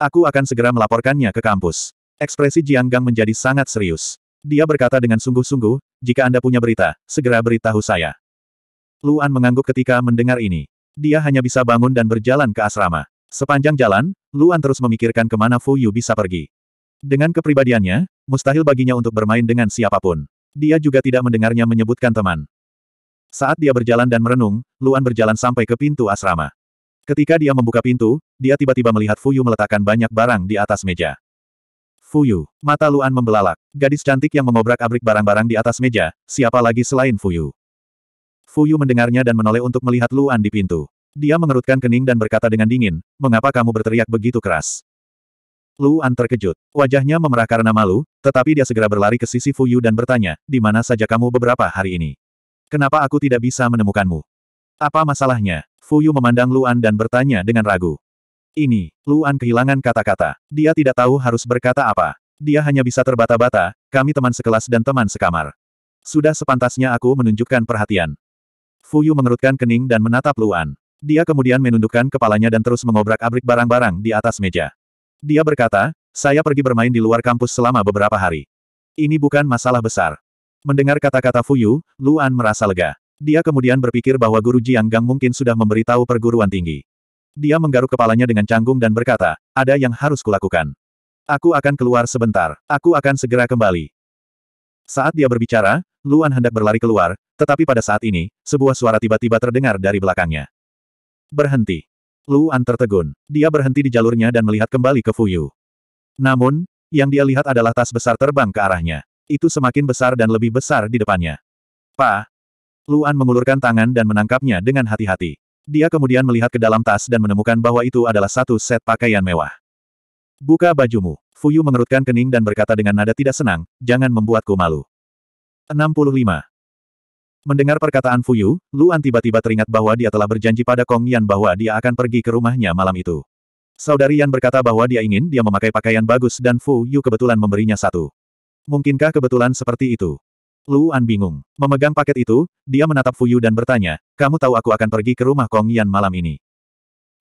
Aku akan segera melaporkannya ke kampus. Ekspresi Jiang Gang menjadi sangat serius. Dia berkata dengan sungguh-sungguh, jika Anda punya berita, segera beritahu saya. Luan mengangguk ketika mendengar ini. Dia hanya bisa bangun dan berjalan ke asrama. Sepanjang jalan, Luan terus memikirkan kemana Fu Yu bisa pergi. Dengan kepribadiannya, mustahil baginya untuk bermain dengan siapapun. Dia juga tidak mendengarnya menyebutkan teman. Saat dia berjalan dan merenung, Luan berjalan sampai ke pintu asrama. Ketika dia membuka pintu, dia tiba-tiba melihat Fuyu meletakkan banyak barang di atas meja. Fuyu, mata Luan membelalak. Gadis cantik yang mengobrak-abrik barang-barang di atas meja, siapa lagi selain Fuyu? Fuyu mendengarnya dan menoleh untuk melihat Luan di pintu. Dia mengerutkan kening dan berkata dengan dingin, mengapa kamu berteriak begitu keras? Luan terkejut. Wajahnya memerah karena malu, tetapi dia segera berlari ke sisi Fuyu dan bertanya, di mana saja kamu beberapa hari ini? Kenapa aku tidak bisa menemukanmu? Apa masalahnya? Fuyu memandang Luan dan bertanya dengan ragu. Ini, Luan kehilangan kata-kata. Dia tidak tahu harus berkata apa. Dia hanya bisa terbata-bata, kami teman sekelas dan teman sekamar. Sudah sepantasnya aku menunjukkan perhatian. Fuyu mengerutkan kening dan menatap Luan. Dia kemudian menundukkan kepalanya dan terus mengobrak-abrik barang-barang di atas meja. Dia berkata, saya pergi bermain di luar kampus selama beberapa hari. Ini bukan masalah besar. Mendengar kata-kata Fuyu, Luan merasa lega. Dia kemudian berpikir bahwa guru Jiang Gang mungkin sudah memberitahu perguruan tinggi. Dia menggaruk kepalanya dengan canggung dan berkata, ada yang harus kulakukan. Aku akan keluar sebentar. Aku akan segera kembali. Saat dia berbicara, Luan hendak berlari keluar, tetapi pada saat ini, sebuah suara tiba-tiba terdengar dari belakangnya. Berhenti. Luan tertegun. Dia berhenti di jalurnya dan melihat kembali ke Fuyu. Namun, yang dia lihat adalah tas besar terbang ke arahnya. Itu semakin besar dan lebih besar di depannya. Pa! Luan mengulurkan tangan dan menangkapnya dengan hati-hati. Dia kemudian melihat ke dalam tas dan menemukan bahwa itu adalah satu set pakaian mewah. Buka bajumu. Fuyu mengerutkan kening dan berkata dengan nada tidak senang, jangan membuatku malu. 65. Mendengar perkataan Fuyu, Luan tiba-tiba teringat bahwa dia telah berjanji pada Kong Yan bahwa dia akan pergi ke rumahnya malam itu. Saudari Yan berkata bahwa dia ingin dia memakai pakaian bagus dan Fuyu kebetulan memberinya satu. Mungkinkah kebetulan seperti itu? Luan bingung. Memegang paket itu, dia menatap Fuyu dan bertanya, kamu tahu aku akan pergi ke rumah Kong Yan malam ini.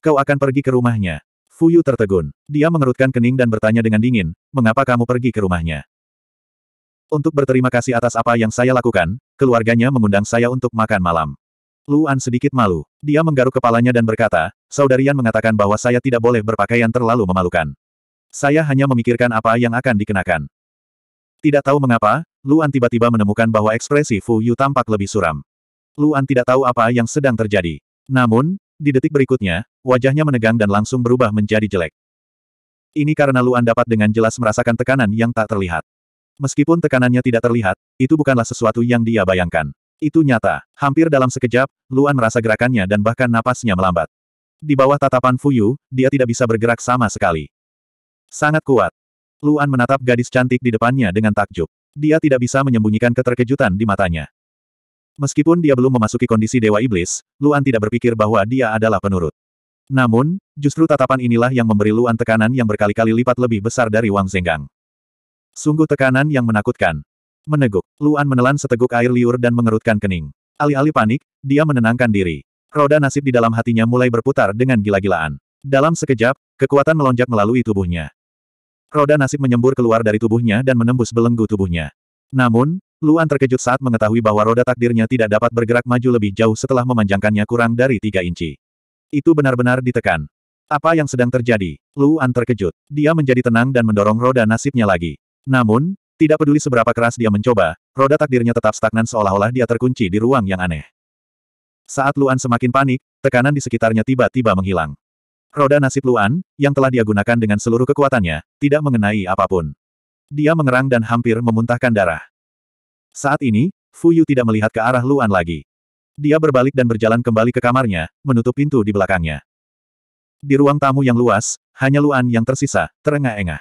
Kau akan pergi ke rumahnya. Fuyu tertegun. Dia mengerutkan kening dan bertanya dengan dingin, mengapa kamu pergi ke rumahnya? Untuk berterima kasih atas apa yang saya lakukan, keluarganya mengundang saya untuk makan malam. Luan sedikit malu. Dia menggaruk kepalanya dan berkata, Saudarian mengatakan bahwa saya tidak boleh berpakaian terlalu memalukan. Saya hanya memikirkan apa yang akan dikenakan. Tidak tahu mengapa, Luan tiba-tiba menemukan bahwa ekspresi Fu Yu tampak lebih suram. Luan tidak tahu apa yang sedang terjadi. Namun, di detik berikutnya, wajahnya menegang dan langsung berubah menjadi jelek. Ini karena Luan dapat dengan jelas merasakan tekanan yang tak terlihat. Meskipun tekanannya tidak terlihat, itu bukanlah sesuatu yang dia bayangkan. Itu nyata. Hampir dalam sekejap, Luan merasa gerakannya dan bahkan napasnya melambat. Di bawah tatapan Fuyu, dia tidak bisa bergerak sama sekali. Sangat kuat. Luan menatap gadis cantik di depannya dengan takjub. Dia tidak bisa menyembunyikan keterkejutan di matanya. Meskipun dia belum memasuki kondisi Dewa Iblis, Luan tidak berpikir bahwa dia adalah penurut. Namun, justru tatapan inilah yang memberi Luan tekanan yang berkali-kali lipat lebih besar dari Wang Zenggang. Sungguh tekanan yang menakutkan. Meneguk, Luan menelan seteguk air liur dan mengerutkan kening. Alih-alih panik, dia menenangkan diri. Roda nasib di dalam hatinya mulai berputar dengan gila-gilaan. Dalam sekejap, kekuatan melonjak melalui tubuhnya. Roda nasib menyembur keluar dari tubuhnya dan menembus belenggu tubuhnya. Namun, Luan terkejut saat mengetahui bahwa roda takdirnya tidak dapat bergerak maju lebih jauh setelah memanjangkannya kurang dari tiga inci. Itu benar-benar ditekan. Apa yang sedang terjadi? Luan terkejut. Dia menjadi tenang dan mendorong roda nasibnya lagi. Namun, tidak peduli seberapa keras dia mencoba, roda takdirnya tetap stagnan seolah-olah dia terkunci di ruang yang aneh. Saat Luan semakin panik, tekanan di sekitarnya tiba-tiba menghilang. Roda nasib Luan, yang telah dia gunakan dengan seluruh kekuatannya, tidak mengenai apapun. Dia mengerang dan hampir memuntahkan darah. Saat ini, Fu Yu tidak melihat ke arah Luan lagi. Dia berbalik dan berjalan kembali ke kamarnya, menutup pintu di belakangnya. Di ruang tamu yang luas, hanya Luan yang tersisa, terengah-engah.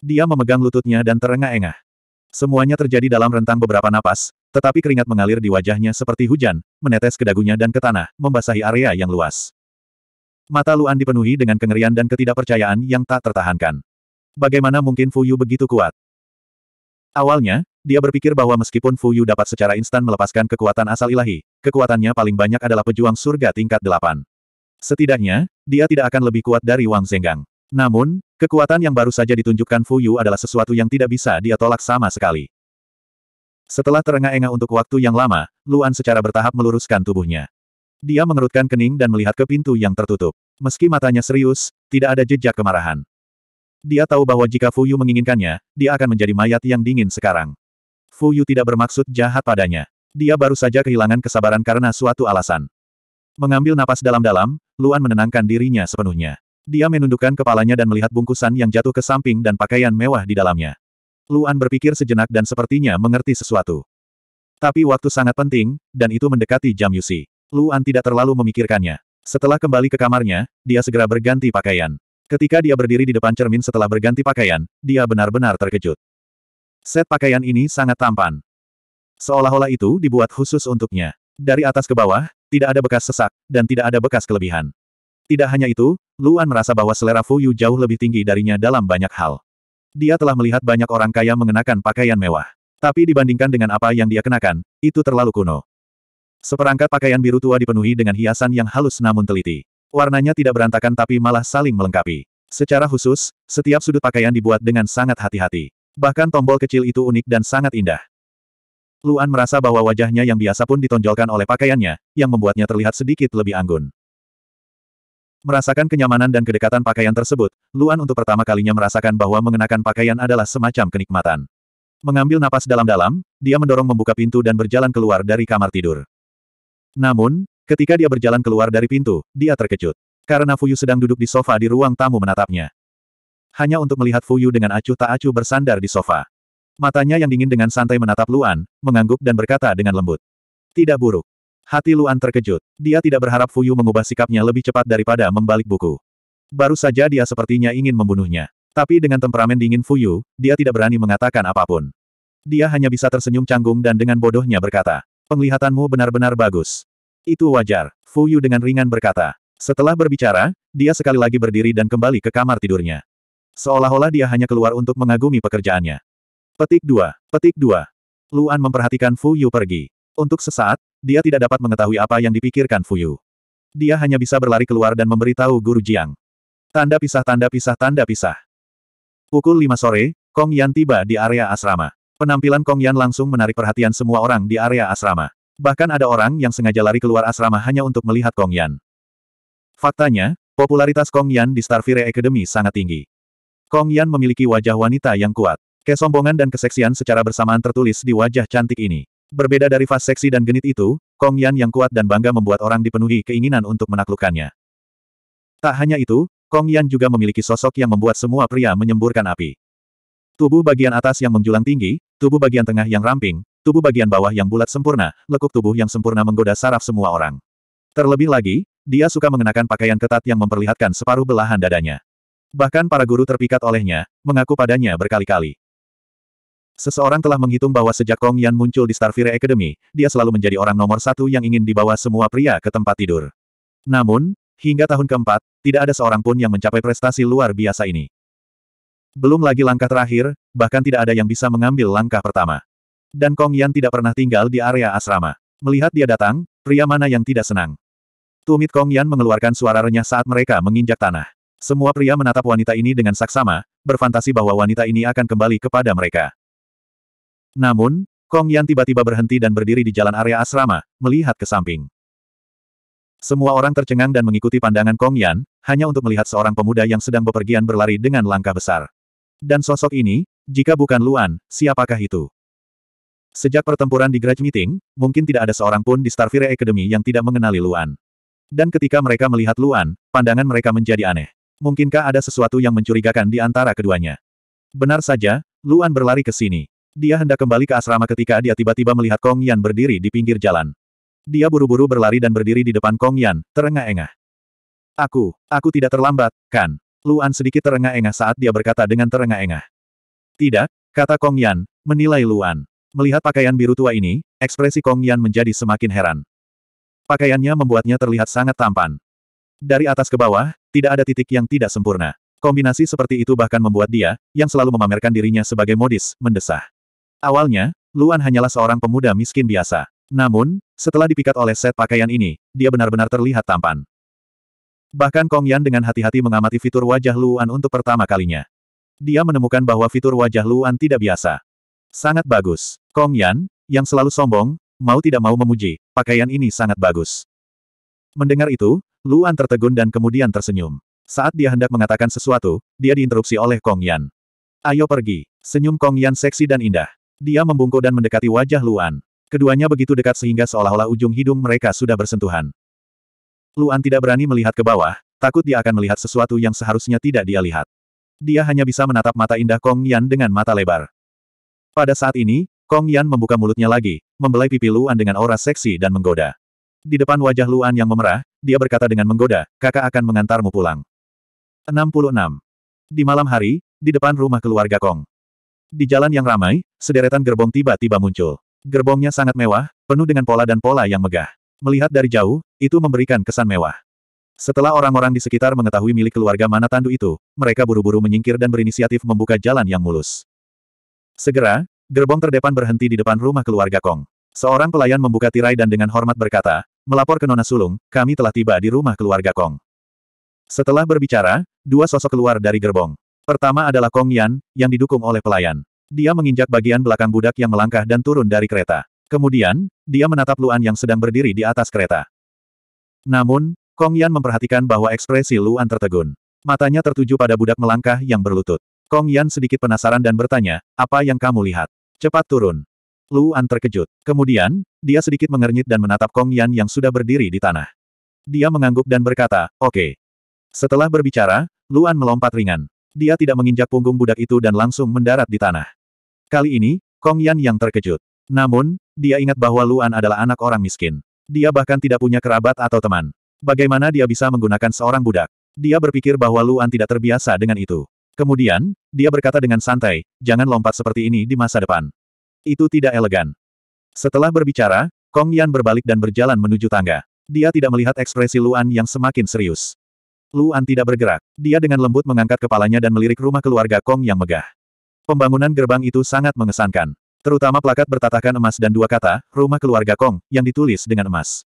Dia memegang lututnya dan terengah-engah. Semuanya terjadi dalam rentang beberapa napas, tetapi keringat mengalir di wajahnya seperti hujan, menetes ke dagunya dan ke tanah, membasahi area yang luas. Mata Luan dipenuhi dengan kengerian dan ketidakpercayaan yang tak tertahankan. Bagaimana mungkin Fuyu begitu kuat? Awalnya, dia berpikir bahwa meskipun Fu Yu dapat secara instan melepaskan kekuatan asal ilahi, kekuatannya paling banyak adalah pejuang surga tingkat delapan. Setidaknya, dia tidak akan lebih kuat dari Wang Zenggang. Namun, kekuatan yang baru saja ditunjukkan Fu Yu adalah sesuatu yang tidak bisa dia tolak sama sekali. Setelah terengah-engah untuk waktu yang lama, Luan secara bertahap meluruskan tubuhnya. Dia mengerutkan kening dan melihat ke pintu yang tertutup. Meski matanya serius, tidak ada jejak kemarahan. Dia tahu bahwa jika Fuyu menginginkannya, dia akan menjadi mayat yang dingin sekarang. Fu Yu tidak bermaksud jahat padanya. Dia baru saja kehilangan kesabaran karena suatu alasan. Mengambil napas dalam-dalam, Luan menenangkan dirinya sepenuhnya. Dia menundukkan kepalanya dan melihat bungkusan yang jatuh ke samping dan pakaian mewah di dalamnya. Luan berpikir sejenak dan sepertinya mengerti sesuatu. Tapi waktu sangat penting, dan itu mendekati jam Yusi. Luan tidak terlalu memikirkannya. Setelah kembali ke kamarnya, dia segera berganti pakaian. Ketika dia berdiri di depan cermin setelah berganti pakaian, dia benar-benar terkejut. Set pakaian ini sangat tampan. Seolah-olah itu dibuat khusus untuknya. Dari atas ke bawah, tidak ada bekas sesak, dan tidak ada bekas kelebihan. Tidak hanya itu, Luan merasa bahwa selera Fu Yu jauh lebih tinggi darinya dalam banyak hal. Dia telah melihat banyak orang kaya mengenakan pakaian mewah. Tapi dibandingkan dengan apa yang dia kenakan, itu terlalu kuno. Seperangkat pakaian biru tua dipenuhi dengan hiasan yang halus namun teliti. Warnanya tidak berantakan tapi malah saling melengkapi. Secara khusus, setiap sudut pakaian dibuat dengan sangat hati-hati. Bahkan tombol kecil itu unik dan sangat indah. Luan merasa bahwa wajahnya yang biasa pun ditonjolkan oleh pakaiannya, yang membuatnya terlihat sedikit lebih anggun. Merasakan kenyamanan dan kedekatan pakaian tersebut, Luan untuk pertama kalinya merasakan bahwa mengenakan pakaian adalah semacam kenikmatan. Mengambil napas dalam-dalam, dia mendorong membuka pintu dan berjalan keluar dari kamar tidur. Namun, ketika dia berjalan keluar dari pintu, dia terkejut. Karena Fuyu sedang duduk di sofa di ruang tamu menatapnya hanya untuk melihat Fuyu dengan acuh tak acuh bersandar di sofa. Matanya yang dingin dengan santai menatap Luan, mengangguk dan berkata dengan lembut. Tidak buruk. Hati Luan terkejut. Dia tidak berharap Fuyu mengubah sikapnya lebih cepat daripada membalik buku. Baru saja dia sepertinya ingin membunuhnya. Tapi dengan temperamen dingin Fuyu, dia tidak berani mengatakan apapun. Dia hanya bisa tersenyum canggung dan dengan bodohnya berkata, penglihatanmu benar-benar bagus. Itu wajar, Fuyu dengan ringan berkata. Setelah berbicara, dia sekali lagi berdiri dan kembali ke kamar tidurnya. Seolah-olah dia hanya keluar untuk mengagumi pekerjaannya. Petik 2. Petik 2. Luan memperhatikan Fu Yu pergi. Untuk sesaat, dia tidak dapat mengetahui apa yang dipikirkan Fu Yu. Dia hanya bisa berlari keluar dan memberitahu Guru Jiang. Tanda pisah tanda pisah tanda pisah. Pukul 5 sore, Kong Yan tiba di area asrama. Penampilan Kong Yan langsung menarik perhatian semua orang di area asrama. Bahkan ada orang yang sengaja lari keluar asrama hanya untuk melihat Kong Yan. Faktanya, popularitas Kong Yan di Starfire Academy sangat tinggi. Kong Yan memiliki wajah wanita yang kuat. Kesombongan dan keseksian secara bersamaan tertulis di wajah cantik ini. Berbeda dari fas seksi dan genit itu, Kong Yan yang kuat dan bangga membuat orang dipenuhi keinginan untuk menaklukkannya. Tak hanya itu, Kong Yan juga memiliki sosok yang membuat semua pria menyemburkan api. Tubuh bagian atas yang menjulang tinggi, tubuh bagian tengah yang ramping, tubuh bagian bawah yang bulat sempurna, lekuk tubuh yang sempurna menggoda saraf semua orang. Terlebih lagi, dia suka mengenakan pakaian ketat yang memperlihatkan separuh belahan dadanya. Bahkan para guru terpikat olehnya, mengaku padanya berkali-kali. Seseorang telah menghitung bahwa sejak Kong Yan muncul di Starfire Academy, dia selalu menjadi orang nomor satu yang ingin dibawa semua pria ke tempat tidur. Namun, hingga tahun keempat, tidak ada seorang pun yang mencapai prestasi luar biasa ini. Belum lagi langkah terakhir, bahkan tidak ada yang bisa mengambil langkah pertama. Dan Kong Yan tidak pernah tinggal di area asrama. Melihat dia datang, pria mana yang tidak senang. Tumit Kong Yan mengeluarkan suara renyah saat mereka menginjak tanah. Semua pria menatap wanita ini dengan saksama, berfantasi bahwa wanita ini akan kembali kepada mereka. Namun, Kong Yan tiba-tiba berhenti dan berdiri di jalan area asrama, melihat ke samping. Semua orang tercengang dan mengikuti pandangan Kong Yan, hanya untuk melihat seorang pemuda yang sedang bepergian berlari dengan langkah besar. Dan sosok ini, jika bukan Luan, siapakah itu? Sejak pertempuran di Grudge Meeting, mungkin tidak ada seorang pun di Starfire Academy yang tidak mengenali Luan. Dan ketika mereka melihat Luan, pandangan mereka menjadi aneh mungkinkah ada sesuatu yang mencurigakan di antara keduanya? Benar saja, Luan berlari ke sini. Dia hendak kembali ke asrama ketika dia tiba-tiba melihat Kong Yan berdiri di pinggir jalan. Dia buru-buru berlari dan berdiri di depan Kong Yan, terengah-engah. Aku, aku tidak terlambat, kan? Luan sedikit terengah-engah saat dia berkata dengan terengah-engah. Tidak, kata Kong Yan, menilai Luan. Melihat pakaian biru tua ini, ekspresi Kong Yan menjadi semakin heran. Pakaiannya membuatnya terlihat sangat tampan. Dari atas ke bawah, tidak ada titik yang tidak sempurna. Kombinasi seperti itu bahkan membuat dia, yang selalu memamerkan dirinya sebagai modis, mendesah. Awalnya, Luan hanyalah seorang pemuda miskin biasa. Namun, setelah dipikat oleh set pakaian ini, dia benar-benar terlihat tampan. Bahkan Kong Yan dengan hati-hati mengamati fitur wajah Luan untuk pertama kalinya. Dia menemukan bahwa fitur wajah Luan tidak biasa. Sangat bagus. Kong Yan, yang selalu sombong, mau tidak mau memuji, pakaian ini sangat bagus. Mendengar itu, Luan tertegun dan kemudian tersenyum. Saat dia hendak mengatakan sesuatu, dia diinterupsi oleh Kong Yan. Ayo pergi. Senyum Kong Yan seksi dan indah. Dia membungkuk dan mendekati wajah Luan. Keduanya begitu dekat sehingga seolah-olah ujung hidung mereka sudah bersentuhan. Luan tidak berani melihat ke bawah, takut dia akan melihat sesuatu yang seharusnya tidak dia lihat. Dia hanya bisa menatap mata indah Kong Yan dengan mata lebar. Pada saat ini, Kong Yan membuka mulutnya lagi, membelai pipi Luan dengan aura seksi dan menggoda. Di depan wajah Luan yang memerah, dia berkata dengan menggoda, kakak akan mengantarmu pulang. 66. Di malam hari, di depan rumah keluarga Kong. Di jalan yang ramai, sederetan gerbong tiba-tiba muncul. Gerbongnya sangat mewah, penuh dengan pola dan pola yang megah. Melihat dari jauh, itu memberikan kesan mewah. Setelah orang-orang di sekitar mengetahui milik keluarga mana tandu itu, mereka buru-buru menyingkir dan berinisiatif membuka jalan yang mulus. Segera, gerbong terdepan berhenti di depan rumah keluarga Kong. Seorang pelayan membuka tirai dan dengan hormat berkata, Melapor ke Nona Sulung, kami telah tiba di rumah keluarga Kong. Setelah berbicara, dua sosok keluar dari gerbong. Pertama adalah Kong Yan, yang didukung oleh pelayan. Dia menginjak bagian belakang budak yang melangkah dan turun dari kereta. Kemudian, dia menatap Luan yang sedang berdiri di atas kereta. Namun, Kong Yan memperhatikan bahwa ekspresi Luan tertegun. Matanya tertuju pada budak melangkah yang berlutut. Kong Yan sedikit penasaran dan bertanya, apa yang kamu lihat? Cepat turun. Luan terkejut. Kemudian, dia sedikit mengernyit dan menatap Kong Yan yang sudah berdiri di tanah. Dia mengangguk dan berkata, oke. Okay. Setelah berbicara, Luan melompat ringan. Dia tidak menginjak punggung budak itu dan langsung mendarat di tanah. Kali ini, Kong Yan yang terkejut. Namun, dia ingat bahwa Luan adalah anak orang miskin. Dia bahkan tidak punya kerabat atau teman. Bagaimana dia bisa menggunakan seorang budak? Dia berpikir bahwa Luan tidak terbiasa dengan itu. Kemudian, dia berkata dengan santai, jangan lompat seperti ini di masa depan. Itu tidak elegan. Setelah berbicara, Kong Yan berbalik dan berjalan menuju tangga. Dia tidak melihat ekspresi Luan yang semakin serius. Luan tidak bergerak. Dia dengan lembut mengangkat kepalanya dan melirik rumah keluarga Kong yang megah. Pembangunan gerbang itu sangat mengesankan. Terutama plakat bertatakan emas dan dua kata, rumah keluarga Kong, yang ditulis dengan emas.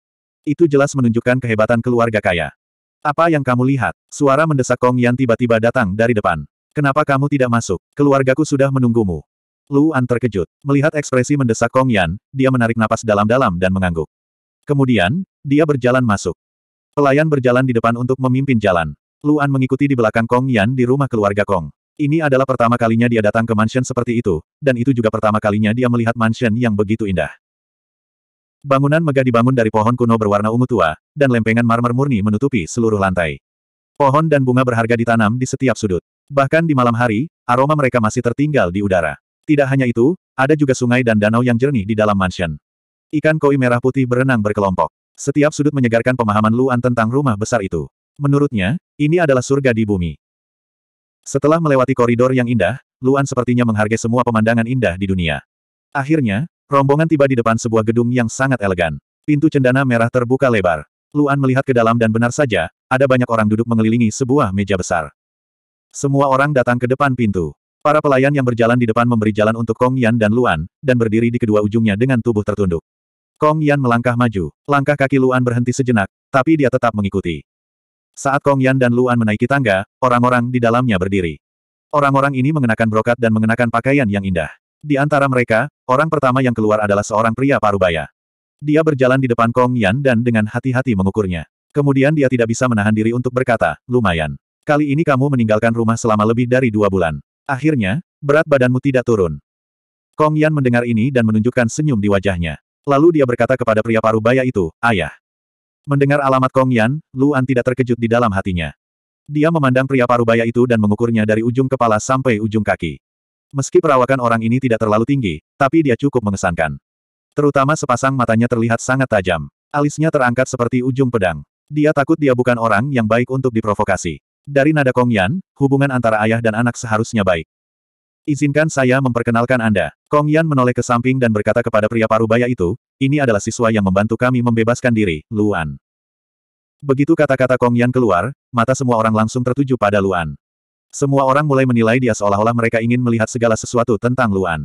Itu jelas menunjukkan kehebatan keluarga kaya. Apa yang kamu lihat? Suara mendesak Kong Yan tiba-tiba datang dari depan. Kenapa kamu tidak masuk? Keluargaku sudah menunggumu. Luan terkejut. Melihat ekspresi mendesak Kong Yan, dia menarik napas dalam-dalam dan mengangguk. Kemudian, dia berjalan masuk. Pelayan berjalan di depan untuk memimpin jalan. Luan mengikuti di belakang Kong Yan di rumah keluarga Kong. Ini adalah pertama kalinya dia datang ke mansion seperti itu, dan itu juga pertama kalinya dia melihat mansion yang begitu indah. Bangunan megah dibangun dari pohon kuno berwarna ungu tua, dan lempengan marmer murni menutupi seluruh lantai. Pohon dan bunga berharga ditanam di setiap sudut. Bahkan di malam hari, aroma mereka masih tertinggal di udara. Tidak hanya itu, ada juga sungai dan danau yang jernih di dalam mansion. Ikan koi merah putih berenang berkelompok. Setiap sudut menyegarkan pemahaman Luan tentang rumah besar itu. Menurutnya, ini adalah surga di bumi. Setelah melewati koridor yang indah, Luan sepertinya menghargai semua pemandangan indah di dunia. Akhirnya, rombongan tiba di depan sebuah gedung yang sangat elegan. Pintu cendana merah terbuka lebar. Luan melihat ke dalam dan benar saja, ada banyak orang duduk mengelilingi sebuah meja besar. Semua orang datang ke depan pintu. Para pelayan yang berjalan di depan memberi jalan untuk Kong Yan dan Luan, dan berdiri di kedua ujungnya dengan tubuh tertunduk. Kong Yan melangkah maju, langkah kaki Luan berhenti sejenak, tapi dia tetap mengikuti. Saat Kong Yan dan Luan menaiki tangga, orang-orang di dalamnya berdiri. Orang-orang ini mengenakan brokat dan mengenakan pakaian yang indah. Di antara mereka, orang pertama yang keluar adalah seorang pria parubaya. Dia berjalan di depan Kong Yan dan dengan hati-hati mengukurnya. Kemudian dia tidak bisa menahan diri untuk berkata, lumayan. Kali ini kamu meninggalkan rumah selama lebih dari dua bulan. Akhirnya, berat badanmu tidak turun. Kong Yan mendengar ini dan menunjukkan senyum di wajahnya. Lalu dia berkata kepada pria paruh baya itu, Ayah. Mendengar alamat Kong Yan, Luan tidak terkejut di dalam hatinya. Dia memandang pria paruh baya itu dan mengukurnya dari ujung kepala sampai ujung kaki. Meski perawakan orang ini tidak terlalu tinggi, tapi dia cukup mengesankan. Terutama sepasang matanya terlihat sangat tajam. Alisnya terangkat seperti ujung pedang. Dia takut dia bukan orang yang baik untuk diprovokasi. Dari nada Kong Yan, hubungan antara ayah dan anak seharusnya baik. Izinkan saya memperkenalkan Anda. Kong Yan menoleh ke samping dan berkata kepada pria parubaya itu, ini adalah siswa yang membantu kami membebaskan diri, Luan. Begitu kata-kata Kong Yan keluar, mata semua orang langsung tertuju pada Luan. Semua orang mulai menilai dia seolah-olah mereka ingin melihat segala sesuatu tentang Luan.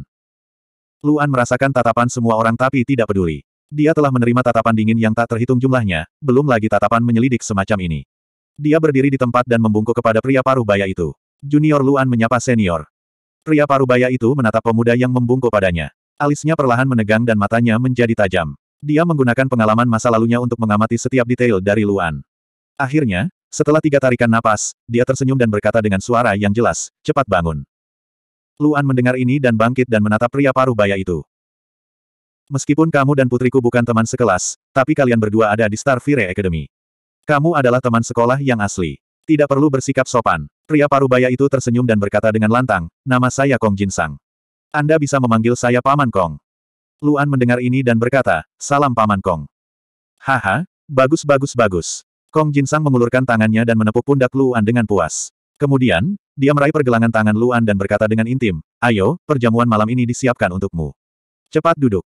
Luan merasakan tatapan semua orang tapi tidak peduli. Dia telah menerima tatapan dingin yang tak terhitung jumlahnya, belum lagi tatapan menyelidik semacam ini. Dia berdiri di tempat dan membungkuk kepada pria paruh baya itu. Junior Luan menyapa senior. Pria paruh baya itu menatap pemuda yang membungkuk padanya. Alisnya perlahan menegang dan matanya menjadi tajam. Dia menggunakan pengalaman masa lalunya untuk mengamati setiap detail dari Luan. Akhirnya, setelah tiga tarikan napas, dia tersenyum dan berkata dengan suara yang jelas, cepat bangun. Luan mendengar ini dan bangkit dan menatap pria paruh baya itu. Meskipun kamu dan putriku bukan teman sekelas, tapi kalian berdua ada di Star Fire Academy. Kamu adalah teman sekolah yang asli. Tidak perlu bersikap sopan. Pria parubaya itu tersenyum dan berkata dengan lantang, nama saya Kong Jin Sang. Anda bisa memanggil saya Paman Kong. Luan mendengar ini dan berkata, salam Paman Kong. Haha, bagus bagus bagus. Kong Jin Sang mengulurkan tangannya dan menepuk pundak Luan dengan puas. Kemudian, dia meraih pergelangan tangan Luan dan berkata dengan intim, ayo, perjamuan malam ini disiapkan untukmu. Cepat duduk.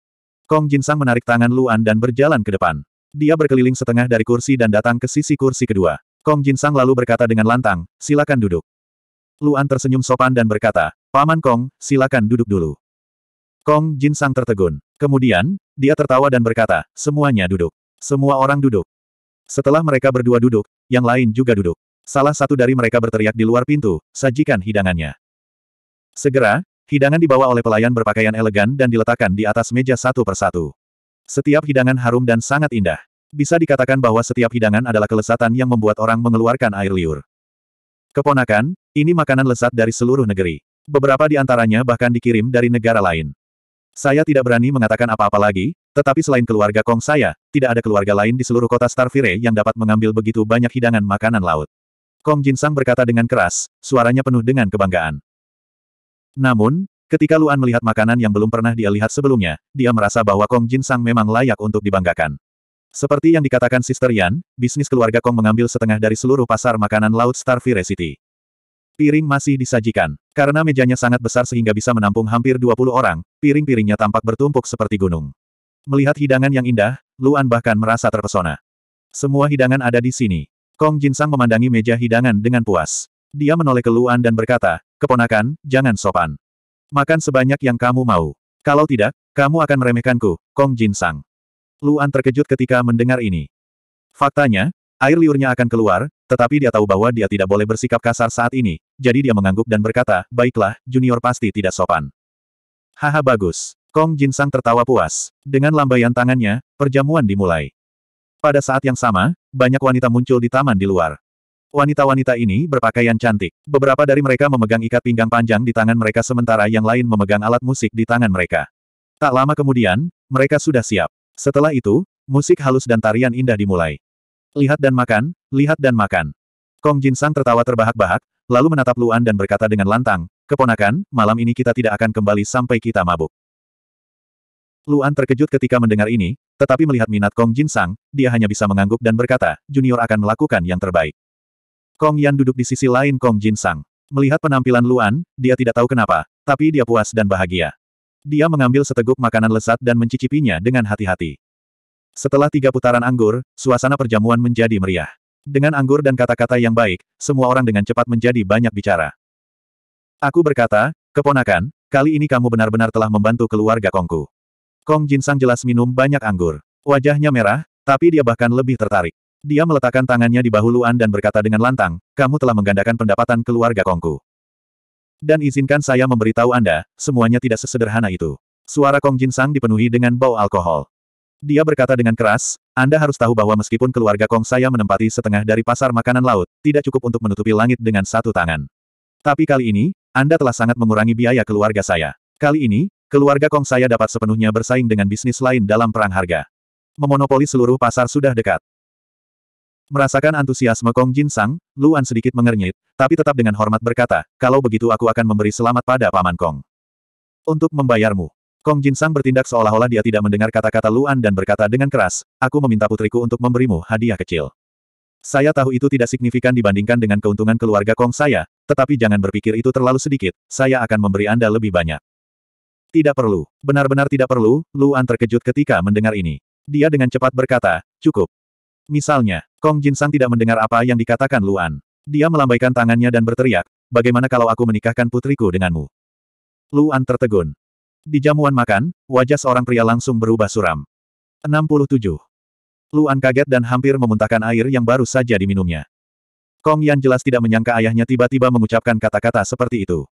Kong Jin Sang menarik tangan Luan dan berjalan ke depan. Dia berkeliling setengah dari kursi dan datang ke sisi kursi kedua. Kong Jin Sang lalu berkata dengan lantang, silakan duduk. Luan tersenyum sopan dan berkata, Paman Kong, silakan duduk dulu. Kong Jin Sang tertegun. Kemudian, dia tertawa dan berkata, semuanya duduk. Semua orang duduk. Setelah mereka berdua duduk, yang lain juga duduk. Salah satu dari mereka berteriak di luar pintu, sajikan hidangannya. Segera, hidangan dibawa oleh pelayan berpakaian elegan dan diletakkan di atas meja satu persatu. Setiap hidangan harum dan sangat indah. Bisa dikatakan bahwa setiap hidangan adalah kelesatan yang membuat orang mengeluarkan air liur. Keponakan, ini makanan lesat dari seluruh negeri. Beberapa di antaranya bahkan dikirim dari negara lain. Saya tidak berani mengatakan apa-apa lagi, tetapi selain keluarga Kong saya, tidak ada keluarga lain di seluruh kota Starfire yang dapat mengambil begitu banyak hidangan makanan laut. Kong Jinsang berkata dengan keras, suaranya penuh dengan kebanggaan. Namun, Ketika Luan melihat makanan yang belum pernah dia lihat sebelumnya, dia merasa bahwa Kong Jin Sang memang layak untuk dibanggakan. Seperti yang dikatakan Sister Yan, bisnis keluarga Kong mengambil setengah dari seluruh pasar makanan laut Starfire City. Piring masih disajikan. Karena mejanya sangat besar sehingga bisa menampung hampir 20 orang, piring-piringnya tampak bertumpuk seperti gunung. Melihat hidangan yang indah, Luan bahkan merasa terpesona. Semua hidangan ada di sini. Kong Jin Sang memandangi meja hidangan dengan puas. Dia menoleh ke Luan dan berkata, Keponakan, jangan sopan. Makan sebanyak yang kamu mau. Kalau tidak, kamu akan meremehkanku, Kong Jin Sang. Luan terkejut ketika mendengar ini. Faktanya, air liurnya akan keluar, tetapi dia tahu bahwa dia tidak boleh bersikap kasar saat ini, jadi dia mengangguk dan berkata, baiklah, junior pasti tidak sopan. Haha bagus. Kong Jin Sang tertawa puas. Dengan lambaian tangannya, perjamuan dimulai. Pada saat yang sama, banyak wanita muncul di taman di luar. Wanita-wanita ini berpakaian cantik. Beberapa dari mereka memegang ikat pinggang panjang di tangan mereka sementara yang lain memegang alat musik di tangan mereka. Tak lama kemudian, mereka sudah siap. Setelah itu, musik halus dan tarian indah dimulai. Lihat dan makan, lihat dan makan. Kong Jin Sang tertawa terbahak-bahak, lalu menatap Luan dan berkata dengan lantang, Keponakan, malam ini kita tidak akan kembali sampai kita mabuk. Luan terkejut ketika mendengar ini, tetapi melihat minat Kong Jin Sang, dia hanya bisa mengangguk dan berkata, Junior akan melakukan yang terbaik. Kong Yan duduk di sisi lain Kong Jin Sang. Melihat penampilan Luan, dia tidak tahu kenapa, tapi dia puas dan bahagia. Dia mengambil seteguk makanan lesat dan mencicipinya dengan hati-hati. Setelah tiga putaran anggur, suasana perjamuan menjadi meriah. Dengan anggur dan kata-kata yang baik, semua orang dengan cepat menjadi banyak bicara. Aku berkata, keponakan, kali ini kamu benar-benar telah membantu keluarga Kongku. Kong Jin Sang jelas minum banyak anggur. Wajahnya merah, tapi dia bahkan lebih tertarik. Dia meletakkan tangannya di bahu Luan dan berkata dengan lantang, kamu telah menggandakan pendapatan keluarga Kongku. Dan izinkan saya memberitahu Anda, semuanya tidak sesederhana itu. Suara Kong Jin Sang dipenuhi dengan bau alkohol. Dia berkata dengan keras, Anda harus tahu bahwa meskipun keluarga Kong saya menempati setengah dari pasar makanan laut, tidak cukup untuk menutupi langit dengan satu tangan. Tapi kali ini, Anda telah sangat mengurangi biaya keluarga saya. Kali ini, keluarga Kong saya dapat sepenuhnya bersaing dengan bisnis lain dalam perang harga. Memonopoli seluruh pasar sudah dekat. Merasakan antusiasme Kong Jin Sang, Luan sedikit mengernyit, tapi tetap dengan hormat berkata, kalau begitu aku akan memberi selamat pada Paman Kong. Untuk membayarmu. Kong Jin Sang bertindak seolah-olah dia tidak mendengar kata-kata Luan dan berkata dengan keras, aku meminta putriku untuk memberimu hadiah kecil. Saya tahu itu tidak signifikan dibandingkan dengan keuntungan keluarga Kong saya, tetapi jangan berpikir itu terlalu sedikit, saya akan memberi Anda lebih banyak. Tidak perlu, benar-benar tidak perlu, Luan terkejut ketika mendengar ini. Dia dengan cepat berkata, cukup. Misalnya, Kong Jinsang tidak mendengar apa yang dikatakan Luan. Dia melambaikan tangannya dan berteriak, bagaimana kalau aku menikahkan putriku denganmu? Luan tertegun. Di jamuan makan, wajah seorang pria langsung berubah suram. 67. Luan kaget dan hampir memuntahkan air yang baru saja diminumnya. Kong Yan jelas tidak menyangka ayahnya tiba-tiba mengucapkan kata-kata seperti itu.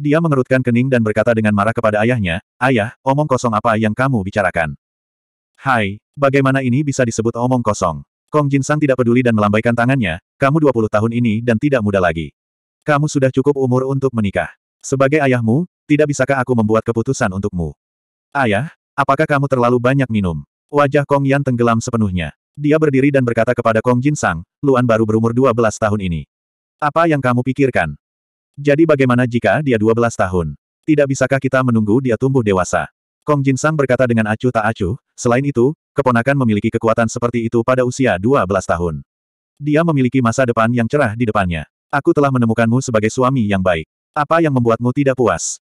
Dia mengerutkan kening dan berkata dengan marah kepada ayahnya, Ayah, omong kosong apa yang kamu bicarakan? Hai, bagaimana ini bisa disebut omong kosong? Kong Jin Sang tidak peduli dan melambaikan tangannya, kamu 20 tahun ini dan tidak muda lagi. Kamu sudah cukup umur untuk menikah. Sebagai ayahmu, tidak bisakah aku membuat keputusan untukmu? Ayah, apakah kamu terlalu banyak minum? Wajah Kong Yan tenggelam sepenuhnya. Dia berdiri dan berkata kepada Kong Jin Sang, Luan baru berumur 12 tahun ini. Apa yang kamu pikirkan? Jadi bagaimana jika dia 12 tahun? Tidak bisakah kita menunggu dia tumbuh dewasa? Kong Jin Sang berkata dengan acuh tak acuh, selain itu, keponakan memiliki kekuatan seperti itu pada usia 12 tahun. Dia memiliki masa depan yang cerah di depannya. Aku telah menemukanmu sebagai suami yang baik. Apa yang membuatmu tidak puas?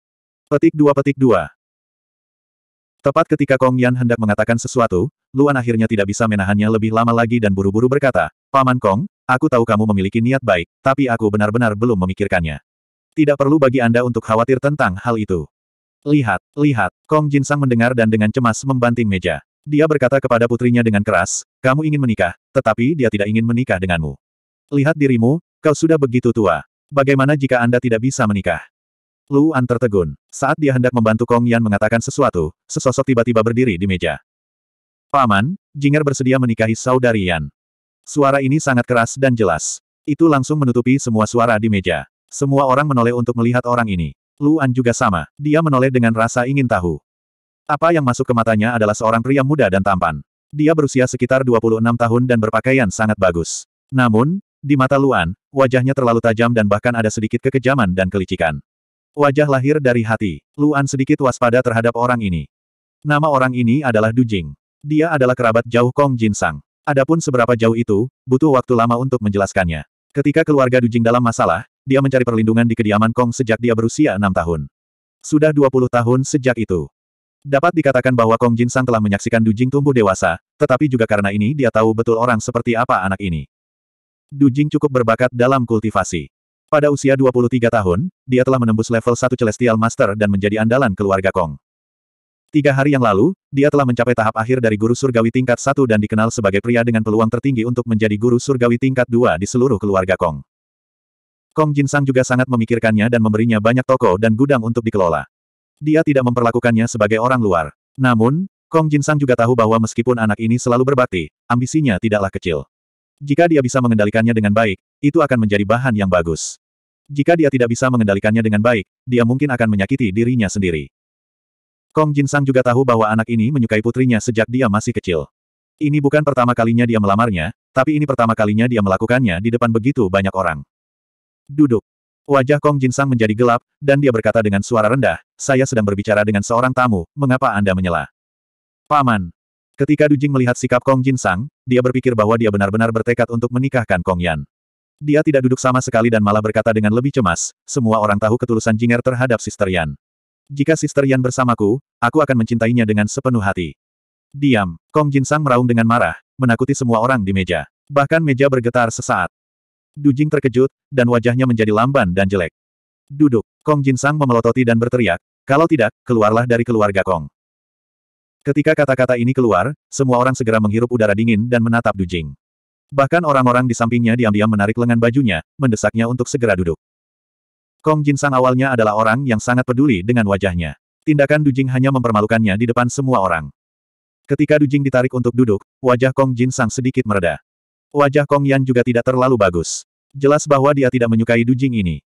Petik dua petik dua. Tepat ketika Kong Yan hendak mengatakan sesuatu, Luan akhirnya tidak bisa menahannya lebih lama lagi dan buru-buru berkata, Paman Kong, aku tahu kamu memiliki niat baik, tapi aku benar-benar belum memikirkannya. Tidak perlu bagi Anda untuk khawatir tentang hal itu. Lihat, lihat, Kong Jin Sang mendengar dan dengan cemas membanting meja. Dia berkata kepada putrinya dengan keras, kamu ingin menikah, tetapi dia tidak ingin menikah denganmu. Lihat dirimu, kau sudah begitu tua. Bagaimana jika Anda tidak bisa menikah? Luan tertegun. Saat dia hendak membantu Kong Yan mengatakan sesuatu, sesosok tiba-tiba berdiri di meja. Paman, Jinger bersedia menikahi saudari Yan. Suara ini sangat keras dan jelas. Itu langsung menutupi semua suara di meja. Semua orang menoleh untuk melihat orang ini. Luan juga sama, dia menoleh dengan rasa ingin tahu. Apa yang masuk ke matanya adalah seorang pria muda dan tampan. Dia berusia sekitar 26 tahun dan berpakaian sangat bagus. Namun, di mata Luan, wajahnya terlalu tajam dan bahkan ada sedikit kekejaman dan kelicikan. Wajah lahir dari hati, Luan sedikit waspada terhadap orang ini. Nama orang ini adalah Du Jing. Dia adalah kerabat jauh Kong Jin Sang. Adapun seberapa jauh itu, butuh waktu lama untuk menjelaskannya. Ketika keluarga Du Jing dalam masalah, dia mencari perlindungan di kediaman Kong sejak dia berusia enam tahun. Sudah 20 tahun sejak itu. Dapat dikatakan bahwa Kong Jin Sang telah menyaksikan Du Jing tumbuh dewasa, tetapi juga karena ini dia tahu betul orang seperti apa anak ini. Du Jing cukup berbakat dalam kultivasi. Pada usia 23 tahun, dia telah menembus level 1 Celestial Master dan menjadi andalan keluarga Kong. Tiga hari yang lalu, dia telah mencapai tahap akhir dari guru surgawi tingkat 1 dan dikenal sebagai pria dengan peluang tertinggi untuk menjadi guru surgawi tingkat 2 di seluruh keluarga Kong. Kong Jin Sang juga sangat memikirkannya dan memberinya banyak toko dan gudang untuk dikelola. Dia tidak memperlakukannya sebagai orang luar. Namun, Kong Jin Sang juga tahu bahwa meskipun anak ini selalu berbakti, ambisinya tidaklah kecil. Jika dia bisa mengendalikannya dengan baik, itu akan menjadi bahan yang bagus. Jika dia tidak bisa mengendalikannya dengan baik, dia mungkin akan menyakiti dirinya sendiri. Kong Jin Sang juga tahu bahwa anak ini menyukai putrinya sejak dia masih kecil. Ini bukan pertama kalinya dia melamarnya, tapi ini pertama kalinya dia melakukannya di depan begitu banyak orang. Duduk. Wajah Kong jin sang menjadi gelap, dan dia berkata dengan suara rendah, saya sedang berbicara dengan seorang tamu, mengapa Anda menyela? Paman. Ketika du jing melihat sikap Kong jin sang dia berpikir bahwa dia benar-benar bertekad untuk menikahkan Kong Yan. Dia tidak duduk sama sekali dan malah berkata dengan lebih cemas, semua orang tahu ketulusan Jinger terhadap Sister Yan. Jika Sister Yan bersamaku, aku akan mencintainya dengan sepenuh hati. Diam, Kong jin sang meraung dengan marah, menakuti semua orang di meja. Bahkan meja bergetar sesaat. Dujing terkejut, dan wajahnya menjadi lamban dan jelek. Duduk, Kong Jin Sang memelototi dan berteriak, kalau tidak, keluarlah dari keluarga Kong. Ketika kata-kata ini keluar, semua orang segera menghirup udara dingin dan menatap Dujing. Bahkan orang-orang di sampingnya diam-diam menarik lengan bajunya, mendesaknya untuk segera duduk. Kong Jin Sang awalnya adalah orang yang sangat peduli dengan wajahnya. Tindakan Dujing hanya mempermalukannya di depan semua orang. Ketika Dujing ditarik untuk duduk, wajah Kong Jin Sang sedikit mereda. Wajah Kong Yan juga tidak terlalu bagus. Jelas bahwa dia tidak menyukai Dujing ini.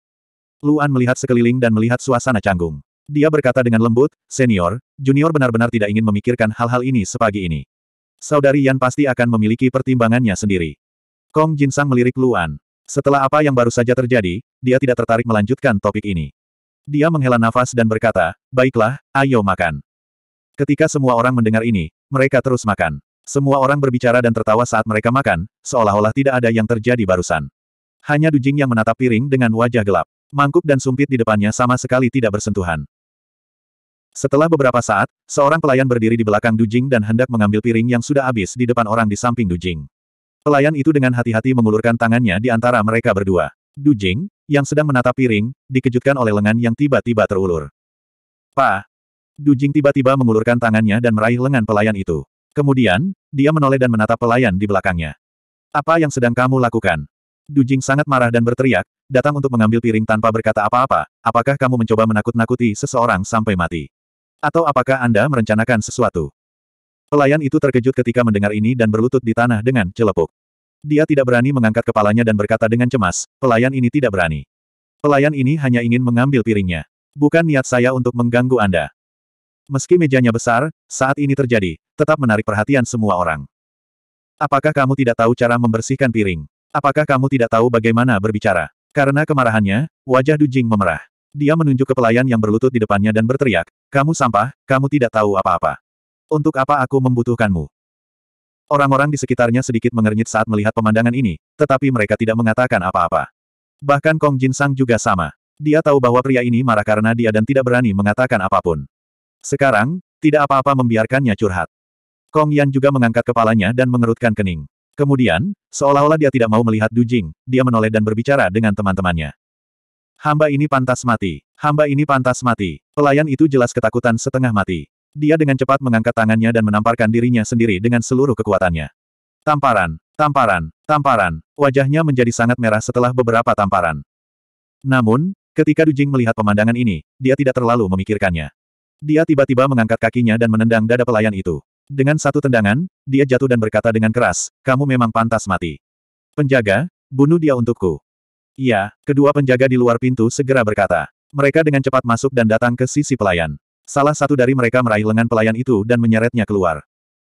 Luan melihat sekeliling dan melihat suasana canggung. Dia berkata dengan lembut, Senior, Junior benar-benar tidak ingin memikirkan hal-hal ini sepagi ini. Saudari Yan pasti akan memiliki pertimbangannya sendiri. Kong Jin Sang melirik Luan. Setelah apa yang baru saja terjadi, dia tidak tertarik melanjutkan topik ini. Dia menghela nafas dan berkata, Baiklah, ayo makan. Ketika semua orang mendengar ini, mereka terus makan. Semua orang berbicara dan tertawa saat mereka makan, seolah-olah tidak ada yang terjadi barusan. Hanya Dujing yang menatap piring dengan wajah gelap. Mangkuk dan sumpit di depannya sama sekali tidak bersentuhan. Setelah beberapa saat, seorang pelayan berdiri di belakang Dujing dan hendak mengambil piring yang sudah habis di depan orang di samping Dujing. Pelayan itu dengan hati-hati mengulurkan tangannya di antara mereka berdua. Dujing, yang sedang menatap piring, dikejutkan oleh lengan yang tiba-tiba terulur. Pa! Dujing tiba-tiba mengulurkan tangannya dan meraih lengan pelayan itu. Kemudian, dia menoleh dan menatap pelayan di belakangnya. Apa yang sedang kamu lakukan? Dujing sangat marah dan berteriak, datang untuk mengambil piring tanpa berkata apa-apa, apakah kamu mencoba menakut-nakuti seseorang sampai mati? Atau apakah Anda merencanakan sesuatu? Pelayan itu terkejut ketika mendengar ini dan berlutut di tanah dengan celepuk. Dia tidak berani mengangkat kepalanya dan berkata dengan cemas, pelayan ini tidak berani. Pelayan ini hanya ingin mengambil piringnya. Bukan niat saya untuk mengganggu Anda. Meski mejanya besar, saat ini terjadi, tetap menarik perhatian semua orang. Apakah kamu tidak tahu cara membersihkan piring? Apakah kamu tidak tahu bagaimana berbicara? Karena kemarahannya, wajah Dujing memerah. Dia menunjuk ke pelayan yang berlutut di depannya dan berteriak, Kamu sampah, kamu tidak tahu apa-apa. Untuk apa aku membutuhkanmu? Orang-orang di sekitarnya sedikit mengernyit saat melihat pemandangan ini, tetapi mereka tidak mengatakan apa-apa. Bahkan Kong Jin Sang juga sama. Dia tahu bahwa pria ini marah karena dia dan tidak berani mengatakan apapun. Sekarang, tidak apa-apa membiarkannya curhat. Kong Yan juga mengangkat kepalanya dan mengerutkan kening. Kemudian, seolah-olah dia tidak mau melihat Du Jing, dia menoleh dan berbicara dengan teman-temannya. Hamba ini pantas mati. Hamba ini pantas mati. Pelayan itu jelas ketakutan setengah mati. Dia dengan cepat mengangkat tangannya dan menamparkan dirinya sendiri dengan seluruh kekuatannya. Tamparan, tamparan, tamparan. Wajahnya menjadi sangat merah setelah beberapa tamparan. Namun, ketika Du Jing melihat pemandangan ini, dia tidak terlalu memikirkannya. Dia tiba-tiba mengangkat kakinya dan menendang dada pelayan itu. Dengan satu tendangan, dia jatuh dan berkata dengan keras, kamu memang pantas mati. Penjaga, bunuh dia untukku. Iya, kedua penjaga di luar pintu segera berkata. Mereka dengan cepat masuk dan datang ke sisi pelayan. Salah satu dari mereka meraih lengan pelayan itu dan menyeretnya keluar.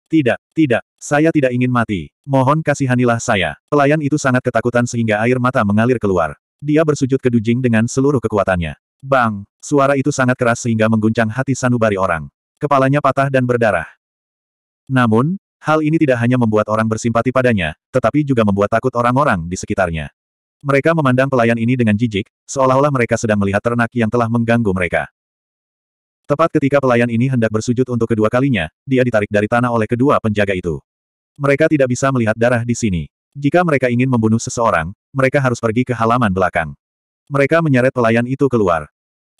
Tidak, tidak, saya tidak ingin mati. Mohon kasihanilah saya. Pelayan itu sangat ketakutan sehingga air mata mengalir keluar. Dia bersujud ke Dujing dengan seluruh kekuatannya. Bang! Suara itu sangat keras sehingga mengguncang hati sanubari orang. Kepalanya patah dan berdarah. Namun, hal ini tidak hanya membuat orang bersimpati padanya, tetapi juga membuat takut orang-orang di sekitarnya. Mereka memandang pelayan ini dengan jijik, seolah-olah mereka sedang melihat ternak yang telah mengganggu mereka. Tepat ketika pelayan ini hendak bersujud untuk kedua kalinya, dia ditarik dari tanah oleh kedua penjaga itu. Mereka tidak bisa melihat darah di sini. Jika mereka ingin membunuh seseorang, mereka harus pergi ke halaman belakang. Mereka menyeret pelayan itu keluar.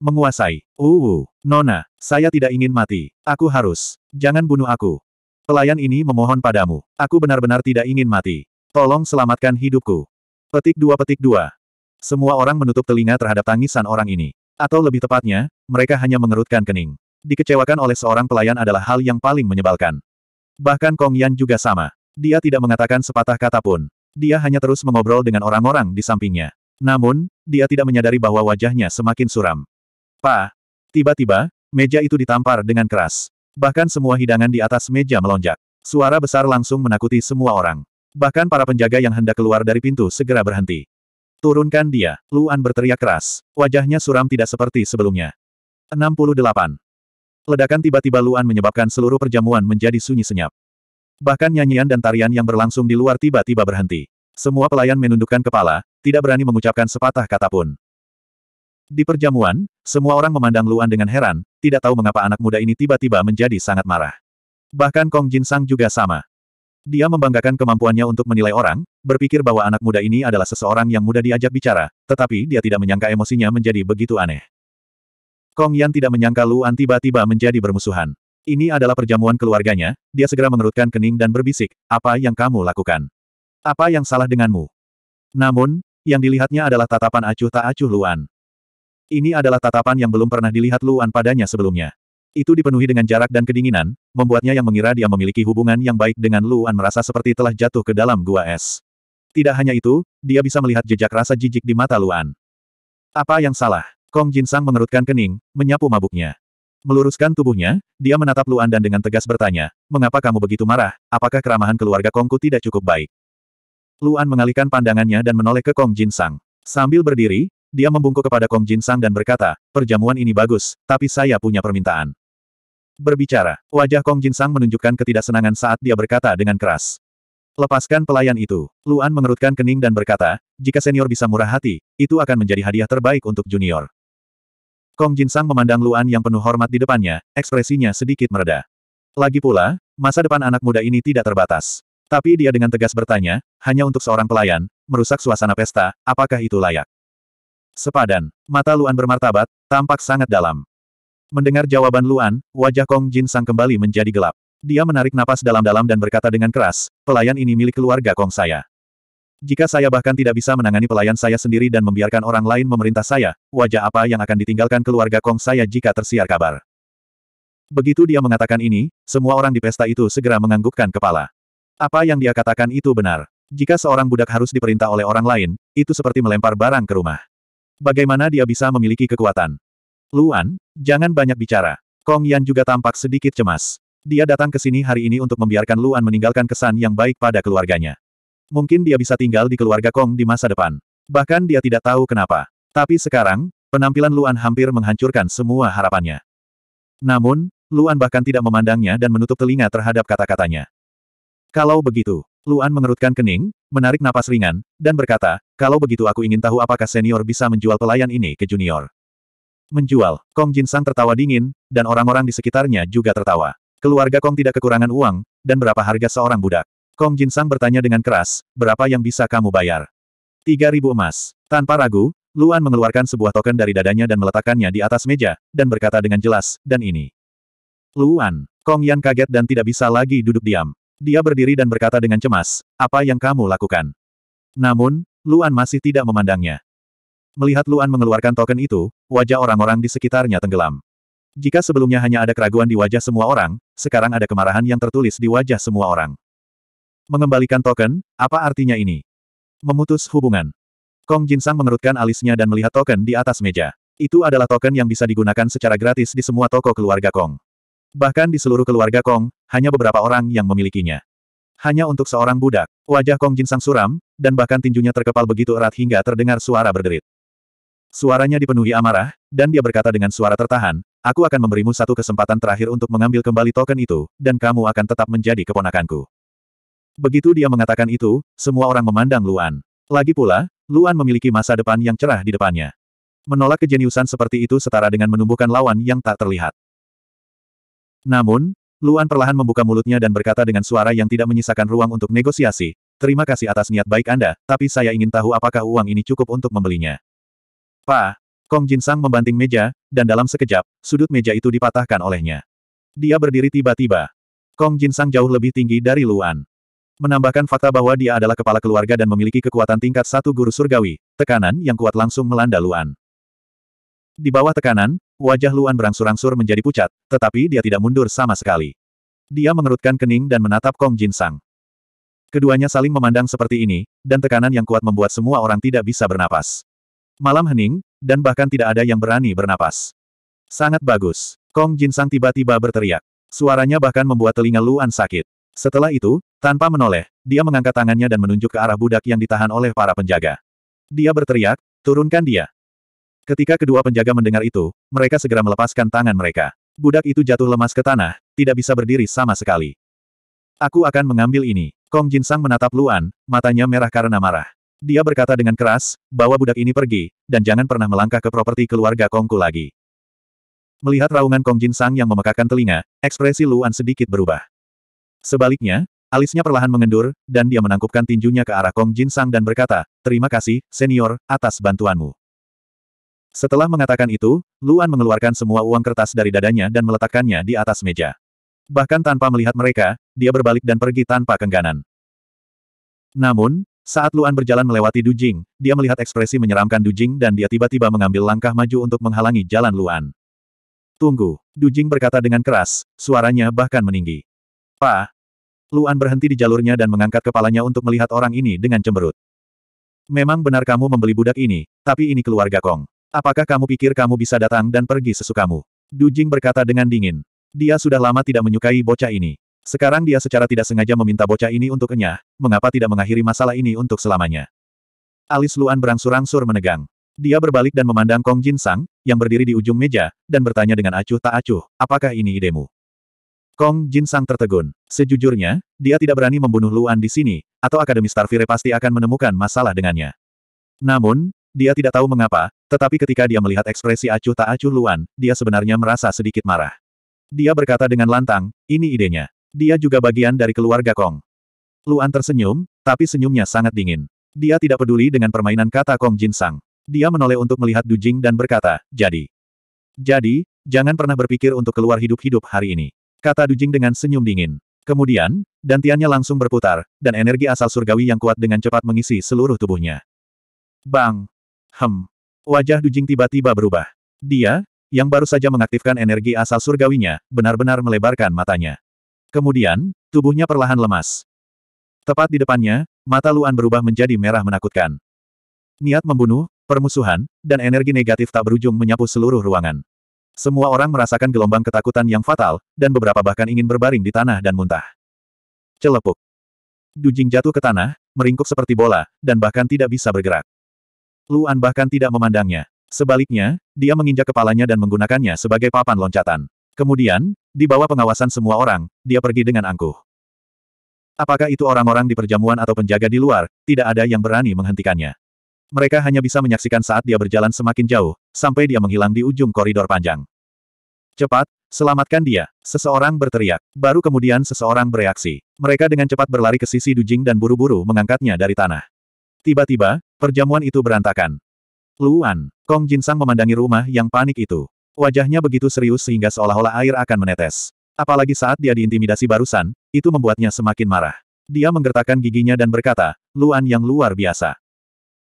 Menguasai. Uh, Nona, saya tidak ingin mati. Aku harus. Jangan bunuh aku. Pelayan ini memohon padamu. Aku benar-benar tidak ingin mati. Tolong selamatkan hidupku. Petik dua petik dua. Semua orang menutup telinga terhadap tangisan orang ini. Atau lebih tepatnya, mereka hanya mengerutkan kening. Dikecewakan oleh seorang pelayan adalah hal yang paling menyebalkan. Bahkan Kong Yan juga sama. Dia tidak mengatakan sepatah kata pun. Dia hanya terus mengobrol dengan orang-orang di sampingnya. Namun, dia tidak menyadari bahwa wajahnya semakin suram. Pa! Tiba-tiba, meja itu ditampar dengan keras. Bahkan semua hidangan di atas meja melonjak. Suara besar langsung menakuti semua orang. Bahkan para penjaga yang hendak keluar dari pintu segera berhenti. Turunkan dia, Luan berteriak keras. Wajahnya suram tidak seperti sebelumnya. 68. Ledakan tiba-tiba Luan menyebabkan seluruh perjamuan menjadi sunyi senyap. Bahkan nyanyian dan tarian yang berlangsung di luar tiba-tiba berhenti. Semua pelayan menundukkan kepala, tidak berani mengucapkan sepatah kata pun. Di perjamuan, semua orang memandang Luan dengan heran, tidak tahu mengapa anak muda ini tiba-tiba menjadi sangat marah. Bahkan Kong Jin Sang juga sama. Dia membanggakan kemampuannya untuk menilai orang, berpikir bahwa anak muda ini adalah seseorang yang mudah diajak bicara, tetapi dia tidak menyangka emosinya menjadi begitu aneh. Kong Yan tidak menyangka Luan tiba-tiba menjadi bermusuhan. Ini adalah perjamuan keluarganya, dia segera mengerutkan kening dan berbisik, apa yang kamu lakukan? Apa yang salah denganmu? Namun, yang dilihatnya adalah tatapan acuh tak acuh Luan. Ini adalah tatapan yang belum pernah dilihat Luan padanya sebelumnya. Itu dipenuhi dengan jarak dan kedinginan, membuatnya yang mengira dia memiliki hubungan yang baik dengan Luan merasa seperti telah jatuh ke dalam gua es. Tidak hanya itu, dia bisa melihat jejak rasa jijik di mata Luan. Apa yang salah? Kong Jin Sang mengerutkan kening, menyapu mabuknya. Meluruskan tubuhnya, dia menatap Luan dan dengan tegas bertanya, mengapa kamu begitu marah, apakah keramahan keluarga Kongku tidak cukup baik? Luan mengalihkan pandangannya dan menoleh ke Kong Jin Sang. Sambil berdiri, dia membungkuk kepada Kong Jin Sang dan berkata, perjamuan ini bagus, tapi saya punya permintaan. Berbicara, wajah Kong Jin Sang menunjukkan ketidaksenangan saat dia berkata dengan keras. Lepaskan pelayan itu. Luan mengerutkan kening dan berkata, jika senior bisa murah hati, itu akan menjadi hadiah terbaik untuk junior. Kong Jin Sang memandang Luan yang penuh hormat di depannya, ekspresinya sedikit mereda. Lagi pula, masa depan anak muda ini tidak terbatas. Tapi dia dengan tegas bertanya, hanya untuk seorang pelayan, merusak suasana pesta, apakah itu layak? Sepadan. Mata Luan bermartabat, tampak sangat dalam. Mendengar jawaban Luan, wajah Kong Jin Sang kembali menjadi gelap. Dia menarik napas dalam-dalam dan berkata dengan keras, pelayan ini milik keluarga Kong saya. Jika saya bahkan tidak bisa menangani pelayan saya sendiri dan membiarkan orang lain memerintah saya, wajah apa yang akan ditinggalkan keluarga Kong saya jika tersiar kabar? Begitu dia mengatakan ini, semua orang di pesta itu segera menganggukkan kepala. Apa yang dia katakan itu benar. Jika seorang budak harus diperintah oleh orang lain, itu seperti melempar barang ke rumah. Bagaimana dia bisa memiliki kekuatan? Luan, jangan banyak bicara. Kong Yan juga tampak sedikit cemas. Dia datang ke sini hari ini untuk membiarkan Luan meninggalkan kesan yang baik pada keluarganya. Mungkin dia bisa tinggal di keluarga Kong di masa depan. Bahkan dia tidak tahu kenapa. Tapi sekarang, penampilan Luan hampir menghancurkan semua harapannya. Namun, Luan bahkan tidak memandangnya dan menutup telinga terhadap kata-katanya. Kalau begitu, Luan mengerutkan kening, menarik napas ringan, dan berkata, kalau begitu aku ingin tahu apakah senior bisa menjual pelayan ini ke junior. Menjual, Kong Jin Sang tertawa dingin, dan orang-orang di sekitarnya juga tertawa. Keluarga Kong tidak kekurangan uang, dan berapa harga seorang budak. Kong Jin Sang bertanya dengan keras, berapa yang bisa kamu bayar? 3000 emas. Tanpa ragu, Luan mengeluarkan sebuah token dari dadanya dan meletakkannya di atas meja, dan berkata dengan jelas, dan ini. Luan, Kong Yan kaget dan tidak bisa lagi duduk diam dia berdiri dan berkata dengan cemas, apa yang kamu lakukan? Namun, Luan masih tidak memandangnya. Melihat Luan mengeluarkan token itu, wajah orang-orang di sekitarnya tenggelam. Jika sebelumnya hanya ada keraguan di wajah semua orang, sekarang ada kemarahan yang tertulis di wajah semua orang. Mengembalikan token, apa artinya ini? Memutus hubungan. Kong Jin Sang mengerutkan alisnya dan melihat token di atas meja. Itu adalah token yang bisa digunakan secara gratis di semua toko keluarga Kong. Bahkan di seluruh keluarga Kong, hanya beberapa orang yang memilikinya. Hanya untuk seorang budak, wajah Kong Jin Sang suram, dan bahkan tinjunya terkepal begitu erat hingga terdengar suara berderit. Suaranya dipenuhi amarah, dan dia berkata dengan suara tertahan, Aku akan memberimu satu kesempatan terakhir untuk mengambil kembali token itu, dan kamu akan tetap menjadi keponakanku. Begitu dia mengatakan itu, semua orang memandang Luan. Lagi pula, Luan memiliki masa depan yang cerah di depannya. Menolak kejeniusan seperti itu setara dengan menumbuhkan lawan yang tak terlihat. Namun, Luan perlahan membuka mulutnya dan berkata dengan suara yang tidak menyisakan ruang untuk negosiasi, terima kasih atas niat baik Anda, tapi saya ingin tahu apakah uang ini cukup untuk membelinya. Pa, Kong Jin Sang membanting meja, dan dalam sekejap, sudut meja itu dipatahkan olehnya. Dia berdiri tiba-tiba. Kong Jin Sang jauh lebih tinggi dari Luan. Menambahkan fakta bahwa dia adalah kepala keluarga dan memiliki kekuatan tingkat satu guru surgawi, tekanan yang kuat langsung melanda Luan. Di bawah tekanan, wajah Luan berangsur-angsur menjadi pucat, tetapi dia tidak mundur sama sekali. Dia mengerutkan kening dan menatap Kong Jin Sang. Keduanya saling memandang seperti ini, dan tekanan yang kuat membuat semua orang tidak bisa bernapas. Malam hening, dan bahkan tidak ada yang berani bernapas. Sangat bagus. Kong Jin Sang tiba-tiba berteriak. Suaranya bahkan membuat telinga Luan sakit. Setelah itu, tanpa menoleh, dia mengangkat tangannya dan menunjuk ke arah budak yang ditahan oleh para penjaga. Dia berteriak, turunkan dia. Ketika kedua penjaga mendengar itu, mereka segera melepaskan tangan mereka. Budak itu jatuh lemas ke tanah, tidak bisa berdiri sama sekali. Aku akan mengambil ini. Kong Jin Sang menatap Luan, matanya merah karena marah. Dia berkata dengan keras, bawa budak ini pergi, dan jangan pernah melangkah ke properti keluarga Kongku lagi. Melihat raungan Kong Jin Sang yang memekakkan telinga, ekspresi Luan sedikit berubah. Sebaliknya, alisnya perlahan mengendur, dan dia menangkupkan tinjunya ke arah Kong Jin Sang dan berkata, terima kasih, senior, atas bantuanmu. Setelah mengatakan itu, Luan mengeluarkan semua uang kertas dari dadanya dan meletakkannya di atas meja. Bahkan tanpa melihat mereka, dia berbalik dan pergi tanpa kengganan. Namun, saat Luan berjalan melewati Dujing, dia melihat ekspresi menyeramkan Dujing dan dia tiba-tiba mengambil langkah maju untuk menghalangi jalan Luan. Tunggu, Dujing berkata dengan keras, suaranya bahkan meninggi. Pa! Luan berhenti di jalurnya dan mengangkat kepalanya untuk melihat orang ini dengan cemberut. Memang benar kamu membeli budak ini, tapi ini keluarga Kong. Apakah kamu pikir kamu bisa datang dan pergi sesukamu? Du Jing berkata dengan dingin. Dia sudah lama tidak menyukai bocah ini. Sekarang dia secara tidak sengaja meminta bocah ini untuk kenyah, mengapa tidak mengakhiri masalah ini untuk selamanya? Alis Luan berangsur-angsur menegang. Dia berbalik dan memandang Kong Jin Sang, yang berdiri di ujung meja, dan bertanya dengan acuh tak acuh, apakah ini idemu? Kong Jin Sang tertegun. Sejujurnya, dia tidak berani membunuh Luan di sini, atau Akademi Starfire pasti akan menemukan masalah dengannya. Namun, dia tidak tahu mengapa, tetapi ketika dia melihat ekspresi acuh tak acuh Luan, dia sebenarnya merasa sedikit marah. Dia berkata dengan lantang, ini idenya. Dia juga bagian dari keluarga Kong. Luan tersenyum, tapi senyumnya sangat dingin. Dia tidak peduli dengan permainan kata Kong Jin Sang. Dia menoleh untuk melihat Du Jing dan berkata, jadi. Jadi, jangan pernah berpikir untuk keluar hidup-hidup hari ini. Kata Du Jing dengan senyum dingin. Kemudian, dantiannya langsung berputar, dan energi asal surgawi yang kuat dengan cepat mengisi seluruh tubuhnya. Bang! Hem! Wajah Du Jing tiba-tiba berubah. Dia, yang baru saja mengaktifkan energi asal surgawinya, benar-benar melebarkan matanya. Kemudian, tubuhnya perlahan lemas. Tepat di depannya, mata Luan berubah menjadi merah menakutkan. Niat membunuh, permusuhan, dan energi negatif tak berujung menyapu seluruh ruangan. Semua orang merasakan gelombang ketakutan yang fatal, dan beberapa bahkan ingin berbaring di tanah dan muntah. Celepuk. Dujing jatuh ke tanah, meringkuk seperti bola, dan bahkan tidak bisa bergerak. Luan bahkan tidak memandangnya. Sebaliknya, dia menginjak kepalanya dan menggunakannya sebagai papan loncatan. Kemudian, di bawah pengawasan semua orang, dia pergi dengan angkuh. Apakah itu orang-orang di perjamuan atau penjaga di luar, tidak ada yang berani menghentikannya. Mereka hanya bisa menyaksikan saat dia berjalan semakin jauh, sampai dia menghilang di ujung koridor panjang. Cepat, selamatkan dia. Seseorang berteriak. Baru kemudian seseorang bereaksi. Mereka dengan cepat berlari ke sisi Dujing dan buru-buru mengangkatnya dari tanah. Tiba-tiba, perjamuan itu berantakan. Luan, Kong Jinsang memandangi rumah yang panik itu. Wajahnya begitu serius sehingga seolah-olah air akan menetes. Apalagi saat dia diintimidasi barusan, itu membuatnya semakin marah. Dia menggertakkan giginya dan berkata, Luan yang luar biasa.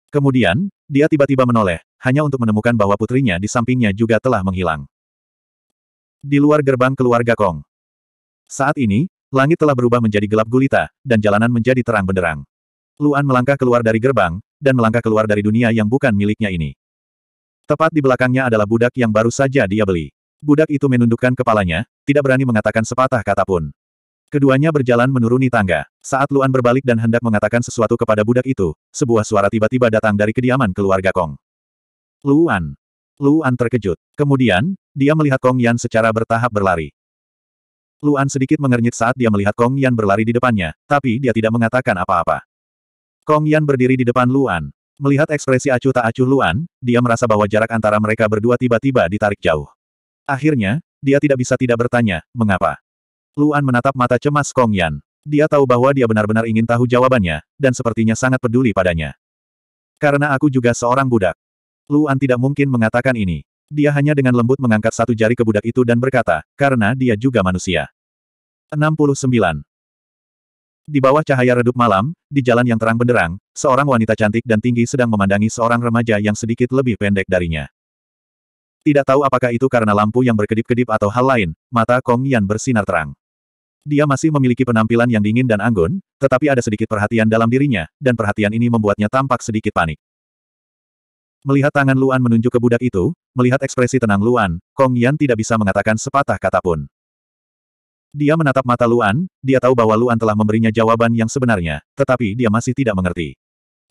Kemudian, dia tiba-tiba menoleh, hanya untuk menemukan bahwa putrinya di sampingnya juga telah menghilang. Di luar gerbang keluarga Kong. Saat ini, langit telah berubah menjadi gelap gulita, dan jalanan menjadi terang benderang. Luan melangkah keluar dari gerbang, dan melangkah keluar dari dunia yang bukan miliknya ini. Tepat di belakangnya adalah budak yang baru saja dia beli. Budak itu menundukkan kepalanya, tidak berani mengatakan sepatah kata pun. Keduanya berjalan menuruni tangga. Saat Luan berbalik dan hendak mengatakan sesuatu kepada budak itu, sebuah suara tiba-tiba datang dari kediaman keluarga Kong. Luan. Luan terkejut. Kemudian, dia melihat Kong Yan secara bertahap berlari. Luan sedikit mengernyit saat dia melihat Kong Yan berlari di depannya, tapi dia tidak mengatakan apa-apa. Kong Yan berdiri di depan Luan. Melihat ekspresi acuh tak acuh Luan, dia merasa bahwa jarak antara mereka berdua tiba-tiba ditarik jauh. Akhirnya, dia tidak bisa tidak bertanya, mengapa? Luan menatap mata cemas Kong Yan. Dia tahu bahwa dia benar-benar ingin tahu jawabannya, dan sepertinya sangat peduli padanya. Karena aku juga seorang budak. Luan tidak mungkin mengatakan ini. Dia hanya dengan lembut mengangkat satu jari ke budak itu dan berkata, karena dia juga manusia. 69. Di bawah cahaya redup malam, di jalan yang terang benderang, seorang wanita cantik dan tinggi sedang memandangi seorang remaja yang sedikit lebih pendek darinya. Tidak tahu apakah itu karena lampu yang berkedip-kedip atau hal lain, mata Kong Yan bersinar terang. Dia masih memiliki penampilan yang dingin dan anggun, tetapi ada sedikit perhatian dalam dirinya, dan perhatian ini membuatnya tampak sedikit panik. Melihat tangan Luan menunjuk ke budak itu, melihat ekspresi tenang Luan, Kong Yan tidak bisa mengatakan sepatah kata pun. Dia menatap mata Luan, dia tahu bahwa Luan telah memberinya jawaban yang sebenarnya, tetapi dia masih tidak mengerti.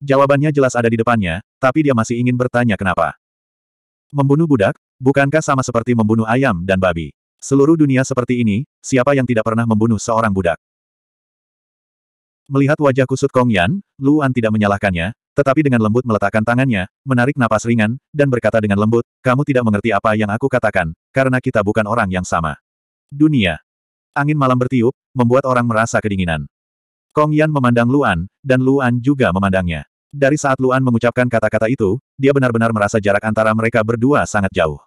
Jawabannya jelas ada di depannya, tapi dia masih ingin bertanya kenapa. Membunuh budak, bukankah sama seperti membunuh ayam dan babi? Seluruh dunia seperti ini, siapa yang tidak pernah membunuh seorang budak? Melihat wajah kusut Kong Yan, Luan tidak menyalahkannya, tetapi dengan lembut meletakkan tangannya, menarik napas ringan, dan berkata dengan lembut, kamu tidak mengerti apa yang aku katakan, karena kita bukan orang yang sama. Dunia, Angin malam bertiup, membuat orang merasa kedinginan. Kong Yan memandang Luan, dan Luan juga memandangnya. Dari saat Luan mengucapkan kata-kata itu, dia benar-benar merasa jarak antara mereka berdua sangat jauh.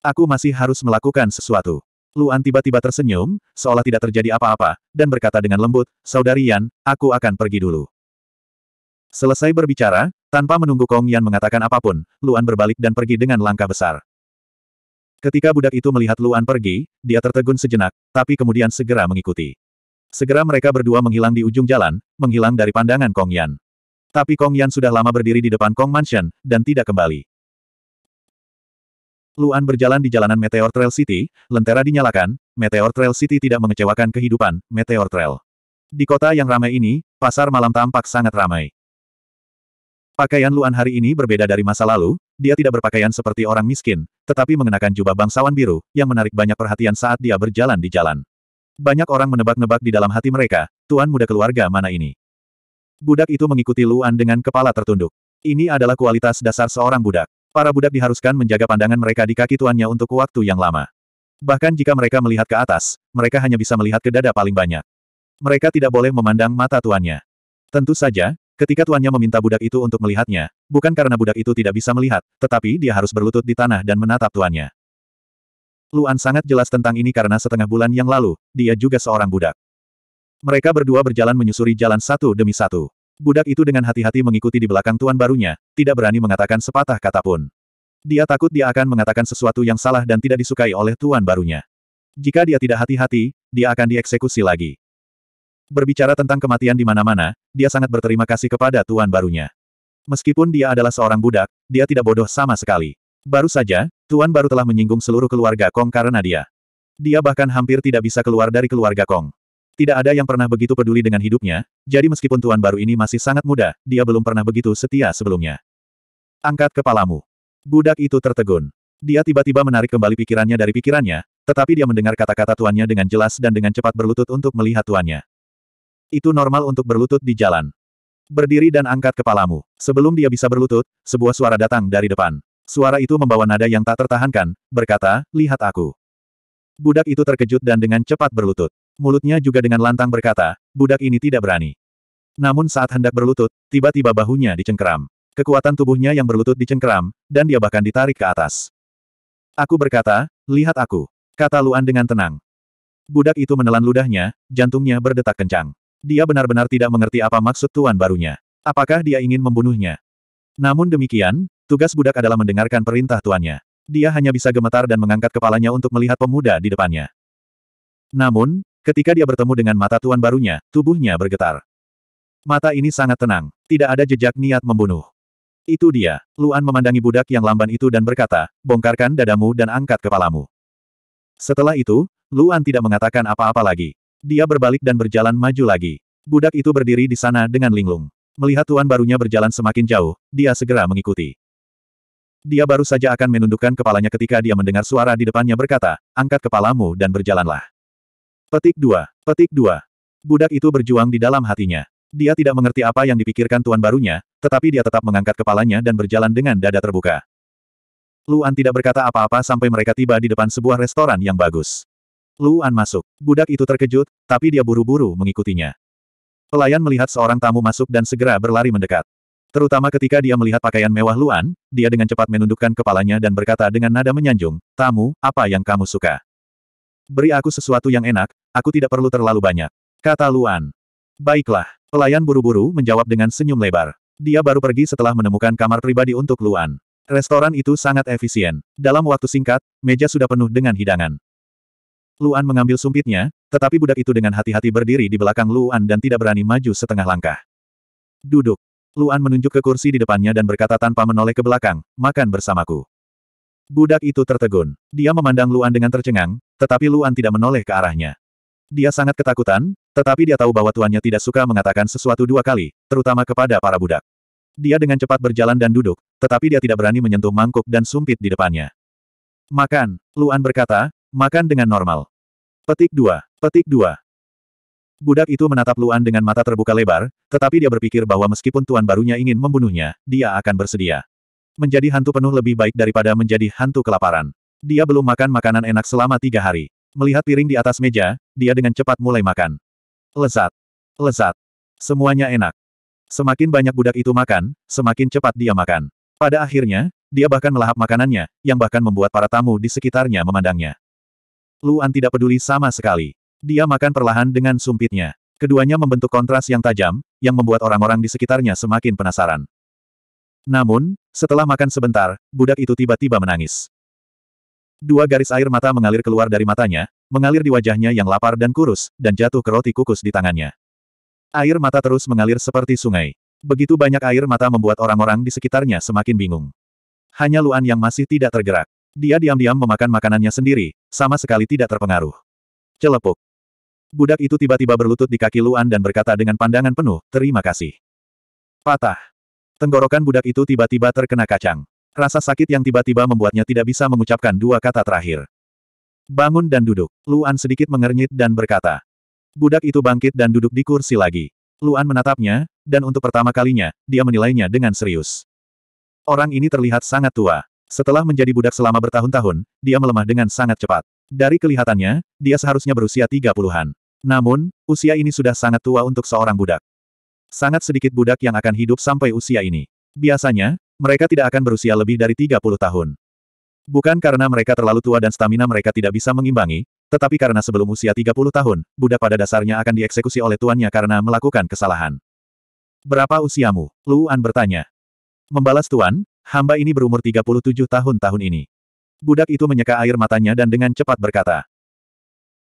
Aku masih harus melakukan sesuatu. Luan tiba-tiba tersenyum, seolah tidak terjadi apa-apa, dan berkata dengan lembut, Saudari Yan, aku akan pergi dulu. Selesai berbicara, tanpa menunggu Kong Yan mengatakan apapun, Luan berbalik dan pergi dengan langkah besar. Ketika budak itu melihat Luan pergi, dia tertegun sejenak, tapi kemudian segera mengikuti. Segera mereka berdua menghilang di ujung jalan, menghilang dari pandangan Kong Yan. Tapi Kong Yan sudah lama berdiri di depan Kong Mansion, dan tidak kembali. Luan berjalan di jalanan Meteor Trail City, lentera dinyalakan, Meteor Trail City tidak mengecewakan kehidupan, Meteor Trail. Di kota yang ramai ini, pasar malam tampak sangat ramai. Pakaian Luan hari ini berbeda dari masa lalu, dia tidak berpakaian seperti orang miskin, tetapi mengenakan jubah bangsawan biru, yang menarik banyak perhatian saat dia berjalan di jalan. Banyak orang menebak-nebak di dalam hati mereka, tuan muda keluarga mana ini. Budak itu mengikuti Luan dengan kepala tertunduk. Ini adalah kualitas dasar seorang budak. Para budak diharuskan menjaga pandangan mereka di kaki tuannya untuk waktu yang lama. Bahkan jika mereka melihat ke atas, mereka hanya bisa melihat ke dada paling banyak. Mereka tidak boleh memandang mata tuannya. Tentu saja, Ketika tuannya meminta budak itu untuk melihatnya, bukan karena budak itu tidak bisa melihat, tetapi dia harus berlutut di tanah dan menatap tuannya. Luan sangat jelas tentang ini karena setengah bulan yang lalu, dia juga seorang budak. Mereka berdua berjalan menyusuri jalan satu demi satu. Budak itu dengan hati-hati mengikuti di belakang tuan barunya, tidak berani mengatakan sepatah kata pun. Dia takut dia akan mengatakan sesuatu yang salah dan tidak disukai oleh tuan barunya. Jika dia tidak hati-hati, dia akan dieksekusi lagi. Berbicara tentang kematian di mana-mana, dia sangat berterima kasih kepada tuan barunya. Meskipun dia adalah seorang budak, dia tidak bodoh sama sekali. Baru saja, tuan baru telah menyinggung seluruh keluarga Kong karena dia. Dia bahkan hampir tidak bisa keluar dari keluarga Kong. Tidak ada yang pernah begitu peduli dengan hidupnya, jadi meskipun tuan baru ini masih sangat muda, dia belum pernah begitu setia sebelumnya. Angkat kepalamu. Budak itu tertegun. Dia tiba-tiba menarik kembali pikirannya dari pikirannya, tetapi dia mendengar kata-kata tuannya dengan jelas dan dengan cepat berlutut untuk melihat tuannya. Itu normal untuk berlutut di jalan. Berdiri dan angkat kepalamu. Sebelum dia bisa berlutut, sebuah suara datang dari depan. Suara itu membawa nada yang tak tertahankan, berkata, lihat aku. Budak itu terkejut dan dengan cepat berlutut. Mulutnya juga dengan lantang berkata, budak ini tidak berani. Namun saat hendak berlutut, tiba-tiba bahunya dicengkeram. Kekuatan tubuhnya yang berlutut dicengkeram, dan dia bahkan ditarik ke atas. Aku berkata, lihat aku. Kata Luan dengan tenang. Budak itu menelan ludahnya, jantungnya berdetak kencang. Dia benar-benar tidak mengerti apa maksud tuan barunya. Apakah dia ingin membunuhnya? Namun demikian, tugas budak adalah mendengarkan perintah tuannya. Dia hanya bisa gemetar dan mengangkat kepalanya untuk melihat pemuda di depannya. Namun, ketika dia bertemu dengan mata tuan barunya, tubuhnya bergetar. Mata ini sangat tenang, tidak ada jejak niat membunuh. Itu dia, Luan memandangi budak yang lamban itu dan berkata, bongkarkan dadamu dan angkat kepalamu. Setelah itu, Luan tidak mengatakan apa-apa lagi. Dia berbalik dan berjalan maju lagi. Budak itu berdiri di sana dengan linglung. Melihat tuan barunya berjalan semakin jauh, dia segera mengikuti. Dia baru saja akan menundukkan kepalanya ketika dia mendengar suara di depannya berkata, angkat kepalamu dan berjalanlah. Petik 2, petik 2. Budak itu berjuang di dalam hatinya. Dia tidak mengerti apa yang dipikirkan tuan barunya, tetapi dia tetap mengangkat kepalanya dan berjalan dengan dada terbuka. Luan tidak berkata apa-apa sampai mereka tiba di depan sebuah restoran yang bagus. Luan masuk. Budak itu terkejut, tapi dia buru-buru mengikutinya. Pelayan melihat seorang tamu masuk dan segera berlari mendekat. Terutama ketika dia melihat pakaian mewah Luan, dia dengan cepat menundukkan kepalanya dan berkata dengan nada menyanjung, Tamu, apa yang kamu suka? Beri aku sesuatu yang enak, aku tidak perlu terlalu banyak. Kata Luan. Baiklah, pelayan buru-buru menjawab dengan senyum lebar. Dia baru pergi setelah menemukan kamar pribadi untuk Luan. Restoran itu sangat efisien. Dalam waktu singkat, meja sudah penuh dengan hidangan. Luan mengambil sumpitnya, tetapi budak itu dengan hati-hati berdiri di belakang Luan dan tidak berani maju setengah langkah. Duduk. Luan menunjuk ke kursi di depannya dan berkata tanpa menoleh ke belakang, makan bersamaku. Budak itu tertegun. Dia memandang Luan dengan tercengang, tetapi Luan tidak menoleh ke arahnya. Dia sangat ketakutan, tetapi dia tahu bahwa tuannya tidak suka mengatakan sesuatu dua kali, terutama kepada para budak. Dia dengan cepat berjalan dan duduk, tetapi dia tidak berani menyentuh mangkuk dan sumpit di depannya. Makan, Luan berkata, Makan dengan normal. Petik 2. Petik 2. Budak itu menatap Luan dengan mata terbuka lebar, tetapi dia berpikir bahwa meskipun tuan barunya ingin membunuhnya, dia akan bersedia. Menjadi hantu penuh lebih baik daripada menjadi hantu kelaparan. Dia belum makan makanan enak selama tiga hari. Melihat piring di atas meja, dia dengan cepat mulai makan. Lezat. Lezat. Semuanya enak. Semakin banyak budak itu makan, semakin cepat dia makan. Pada akhirnya, dia bahkan melahap makanannya, yang bahkan membuat para tamu di sekitarnya memandangnya. Luan tidak peduli sama sekali. Dia makan perlahan dengan sumpitnya. Keduanya membentuk kontras yang tajam, yang membuat orang-orang di sekitarnya semakin penasaran. Namun, setelah makan sebentar, budak itu tiba-tiba menangis. Dua garis air mata mengalir keluar dari matanya, mengalir di wajahnya yang lapar dan kurus, dan jatuh ke roti kukus di tangannya. Air mata terus mengalir seperti sungai. Begitu banyak air mata membuat orang-orang di sekitarnya semakin bingung. Hanya Luan yang masih tidak tergerak. Dia diam-diam memakan makanannya sendiri, sama sekali tidak terpengaruh. Celepuk. Budak itu tiba-tiba berlutut di kaki Luan dan berkata dengan pandangan penuh, terima kasih. Patah. Tenggorokan budak itu tiba-tiba terkena kacang. Rasa sakit yang tiba-tiba membuatnya tidak bisa mengucapkan dua kata terakhir. Bangun dan duduk. Luan sedikit mengernyit dan berkata. Budak itu bangkit dan duduk di kursi lagi. Luan menatapnya, dan untuk pertama kalinya, dia menilainya dengan serius. Orang ini terlihat sangat tua. Setelah menjadi budak selama bertahun-tahun, dia melemah dengan sangat cepat. Dari kelihatannya, dia seharusnya berusia tiga puluhan. Namun, usia ini sudah sangat tua untuk seorang budak. Sangat sedikit budak yang akan hidup sampai usia ini. Biasanya, mereka tidak akan berusia lebih dari 30 tahun. Bukan karena mereka terlalu tua dan stamina mereka tidak bisa mengimbangi, tetapi karena sebelum usia 30 tahun, budak pada dasarnya akan dieksekusi oleh tuannya karena melakukan kesalahan. Berapa usiamu? Luan bertanya. Membalas tuan, hamba ini berumur 37 tahun tahun ini. Budak itu menyeka air matanya dan dengan cepat berkata.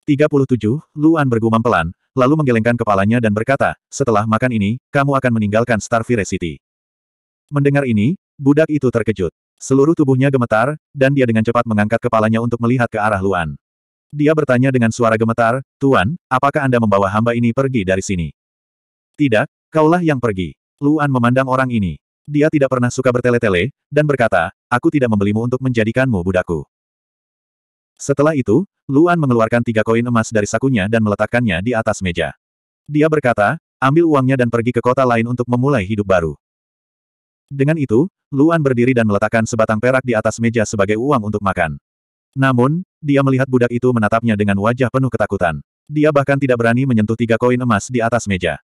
37, Luan bergumam pelan, lalu menggelengkan kepalanya dan berkata, setelah makan ini, kamu akan meninggalkan Starfire City. Mendengar ini, budak itu terkejut. Seluruh tubuhnya gemetar, dan dia dengan cepat mengangkat kepalanya untuk melihat ke arah Luan. Dia bertanya dengan suara gemetar, Tuan, apakah Anda membawa hamba ini pergi dari sini? Tidak, kaulah yang pergi. Luan memandang orang ini. Dia tidak pernah suka bertele-tele, dan berkata, aku tidak membelimu untuk menjadikanmu budaku." Setelah itu, Luan mengeluarkan tiga koin emas dari sakunya dan meletakkannya di atas meja. Dia berkata, ambil uangnya dan pergi ke kota lain untuk memulai hidup baru. Dengan itu, Luan berdiri dan meletakkan sebatang perak di atas meja sebagai uang untuk makan. Namun, dia melihat budak itu menatapnya dengan wajah penuh ketakutan. Dia bahkan tidak berani menyentuh tiga koin emas di atas meja.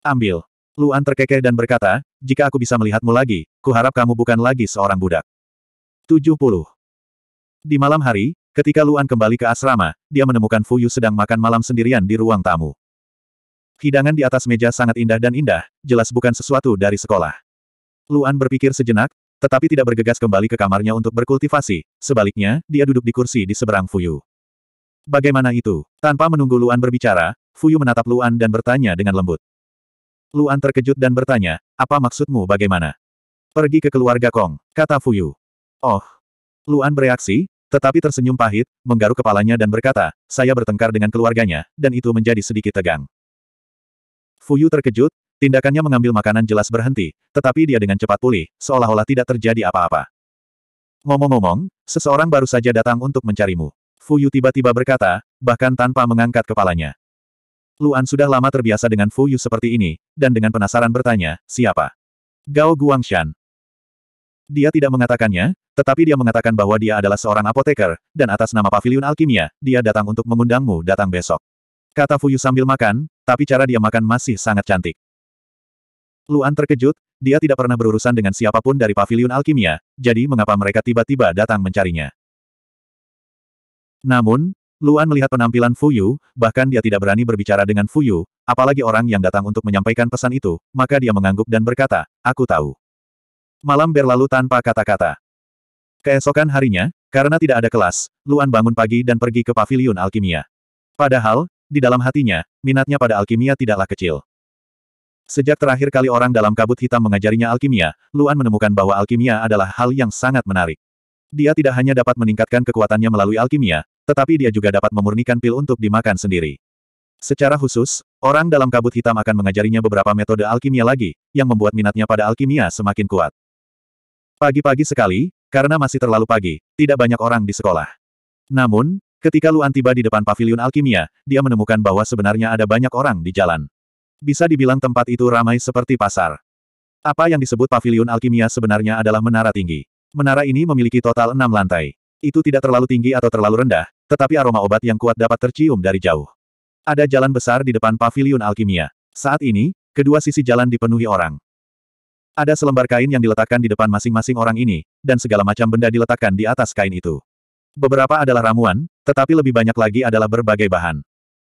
Ambil. Luan terkekeh dan berkata, jika aku bisa melihatmu lagi, kuharap kamu bukan lagi seorang budak. 70. Di malam hari, ketika Luan kembali ke asrama, dia menemukan Fuyu sedang makan malam sendirian di ruang tamu. Hidangan di atas meja sangat indah dan indah, jelas bukan sesuatu dari sekolah. Luan berpikir sejenak, tetapi tidak bergegas kembali ke kamarnya untuk berkultivasi, sebaliknya, dia duduk di kursi di seberang Fuyu. Bagaimana itu? Tanpa menunggu Luan berbicara, Fuyu menatap Luan dan bertanya dengan lembut. Luan terkejut dan bertanya, apa maksudmu bagaimana? Pergi ke keluarga Kong, kata Fuyu. Oh. Luan bereaksi, tetapi tersenyum pahit, menggaruk kepalanya dan berkata, saya bertengkar dengan keluarganya, dan itu menjadi sedikit tegang. Fuyu terkejut, tindakannya mengambil makanan jelas berhenti, tetapi dia dengan cepat pulih, seolah-olah tidak terjadi apa-apa. Ngomong-ngomong, seseorang baru saja datang untuk mencarimu. Fuyu tiba-tiba berkata, bahkan tanpa mengangkat kepalanya. Luan sudah lama terbiasa dengan Fu Yu seperti ini, dan dengan penasaran bertanya, siapa? Gao Guangshan. Dia tidak mengatakannya, tetapi dia mengatakan bahwa dia adalah seorang apoteker, dan atas nama pavilion alkimia, dia datang untuk mengundangmu datang besok. Kata Fu Yu sambil makan, tapi cara dia makan masih sangat cantik. Luan terkejut, dia tidak pernah berurusan dengan siapapun dari pavilion alkimia, jadi mengapa mereka tiba-tiba datang mencarinya. Namun, Luan melihat penampilan Fu Yu, bahkan dia tidak berani berbicara dengan Fu Yu, apalagi orang yang datang untuk menyampaikan pesan itu, maka dia mengangguk dan berkata, aku tahu. Malam berlalu tanpa kata-kata. Keesokan harinya, karena tidak ada kelas, Luan bangun pagi dan pergi ke paviliun alkimia. Padahal, di dalam hatinya, minatnya pada alkimia tidaklah kecil. Sejak terakhir kali orang dalam kabut hitam mengajarinya alkimia, Luan menemukan bahwa alkimia adalah hal yang sangat menarik. Dia tidak hanya dapat meningkatkan kekuatannya melalui alkimia, tetapi dia juga dapat memurnikan pil untuk dimakan sendiri. Secara khusus, orang dalam kabut hitam akan mengajarinya beberapa metode alkimia lagi, yang membuat minatnya pada alkimia semakin kuat. Pagi-pagi sekali, karena masih terlalu pagi, tidak banyak orang di sekolah. Namun, ketika Luan tiba di depan pavilion alkimia, dia menemukan bahwa sebenarnya ada banyak orang di jalan. Bisa dibilang tempat itu ramai seperti pasar. Apa yang disebut pavilion alkimia sebenarnya adalah menara tinggi. Menara ini memiliki total enam lantai. Itu tidak terlalu tinggi atau terlalu rendah, tetapi aroma obat yang kuat dapat tercium dari jauh. Ada jalan besar di depan paviliun alkimia. Saat ini, kedua sisi jalan dipenuhi orang. Ada selembar kain yang diletakkan di depan masing-masing orang ini, dan segala macam benda diletakkan di atas kain itu. Beberapa adalah ramuan, tetapi lebih banyak lagi adalah berbagai bahan.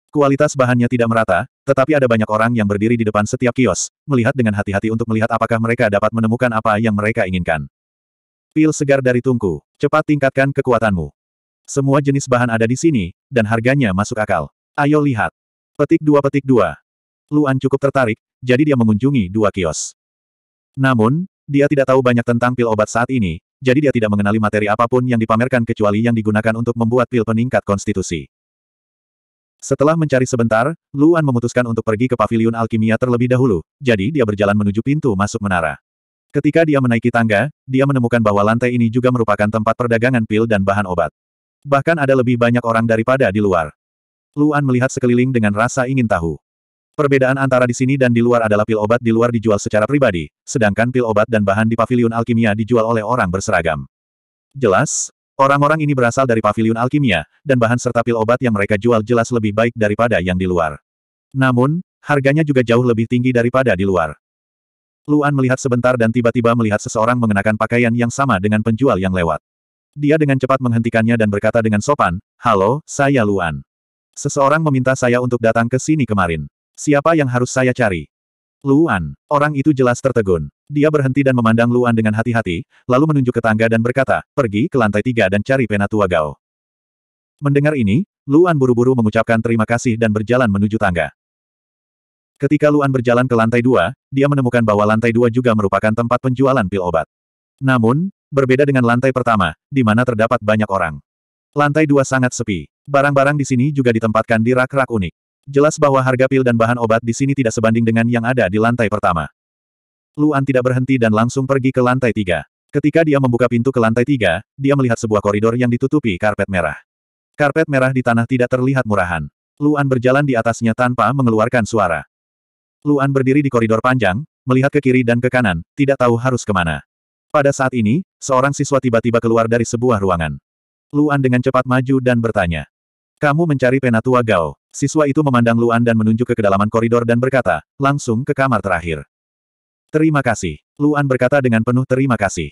Kualitas bahannya tidak merata, tetapi ada banyak orang yang berdiri di depan setiap kios, melihat dengan hati-hati untuk melihat apakah mereka dapat menemukan apa yang mereka inginkan. Pil segar dari tungku. Cepat tingkatkan kekuatanmu. Semua jenis bahan ada di sini, dan harganya masuk akal. Ayo lihat. Petik dua petik dua. Luan cukup tertarik, jadi dia mengunjungi dua kios. Namun, dia tidak tahu banyak tentang pil obat saat ini, jadi dia tidak mengenali materi apapun yang dipamerkan kecuali yang digunakan untuk membuat pil peningkat konstitusi. Setelah mencari sebentar, Luan memutuskan untuk pergi ke pavilion alkimia terlebih dahulu, jadi dia berjalan menuju pintu masuk menara. Ketika dia menaiki tangga, dia menemukan bahwa lantai ini juga merupakan tempat perdagangan pil dan bahan obat. Bahkan ada lebih banyak orang daripada di luar. Luan melihat sekeliling dengan rasa ingin tahu. Perbedaan antara di sini dan di luar adalah pil obat di luar dijual secara pribadi, sedangkan pil obat dan bahan di Pavilion alkimia dijual oleh orang berseragam. Jelas, orang-orang ini berasal dari Pavilion alkimia, dan bahan serta pil obat yang mereka jual jelas lebih baik daripada yang di luar. Namun, harganya juga jauh lebih tinggi daripada di luar. Luan melihat sebentar dan tiba-tiba melihat seseorang mengenakan pakaian yang sama dengan penjual yang lewat. Dia dengan cepat menghentikannya dan berkata dengan sopan, Halo, saya Luan. Seseorang meminta saya untuk datang ke sini kemarin. Siapa yang harus saya cari? Luan. Orang itu jelas tertegun. Dia berhenti dan memandang Luan dengan hati-hati, lalu menunjuk ke tangga dan berkata, pergi ke lantai tiga dan cari Penatua Gao. Mendengar ini, Luan buru-buru mengucapkan terima kasih dan berjalan menuju tangga. Ketika Luan berjalan ke lantai dua, dia menemukan bahwa lantai dua juga merupakan tempat penjualan pil obat. Namun, berbeda dengan lantai pertama, di mana terdapat banyak orang. Lantai dua sangat sepi. Barang-barang di sini juga ditempatkan di rak-rak unik. Jelas bahwa harga pil dan bahan obat di sini tidak sebanding dengan yang ada di lantai pertama. Luan tidak berhenti dan langsung pergi ke lantai tiga. Ketika dia membuka pintu ke lantai tiga, dia melihat sebuah koridor yang ditutupi karpet merah. Karpet merah di tanah tidak terlihat murahan. Luan berjalan di atasnya tanpa mengeluarkan suara. Luan berdiri di koridor panjang, melihat ke kiri dan ke kanan, tidak tahu harus kemana. Pada saat ini, seorang siswa tiba-tiba keluar dari sebuah ruangan. Luan dengan cepat maju dan bertanya. Kamu mencari penatua Gao. Siswa itu memandang Luan dan menunjuk ke kedalaman koridor dan berkata, langsung ke kamar terakhir. Terima kasih. Luan berkata dengan penuh terima kasih.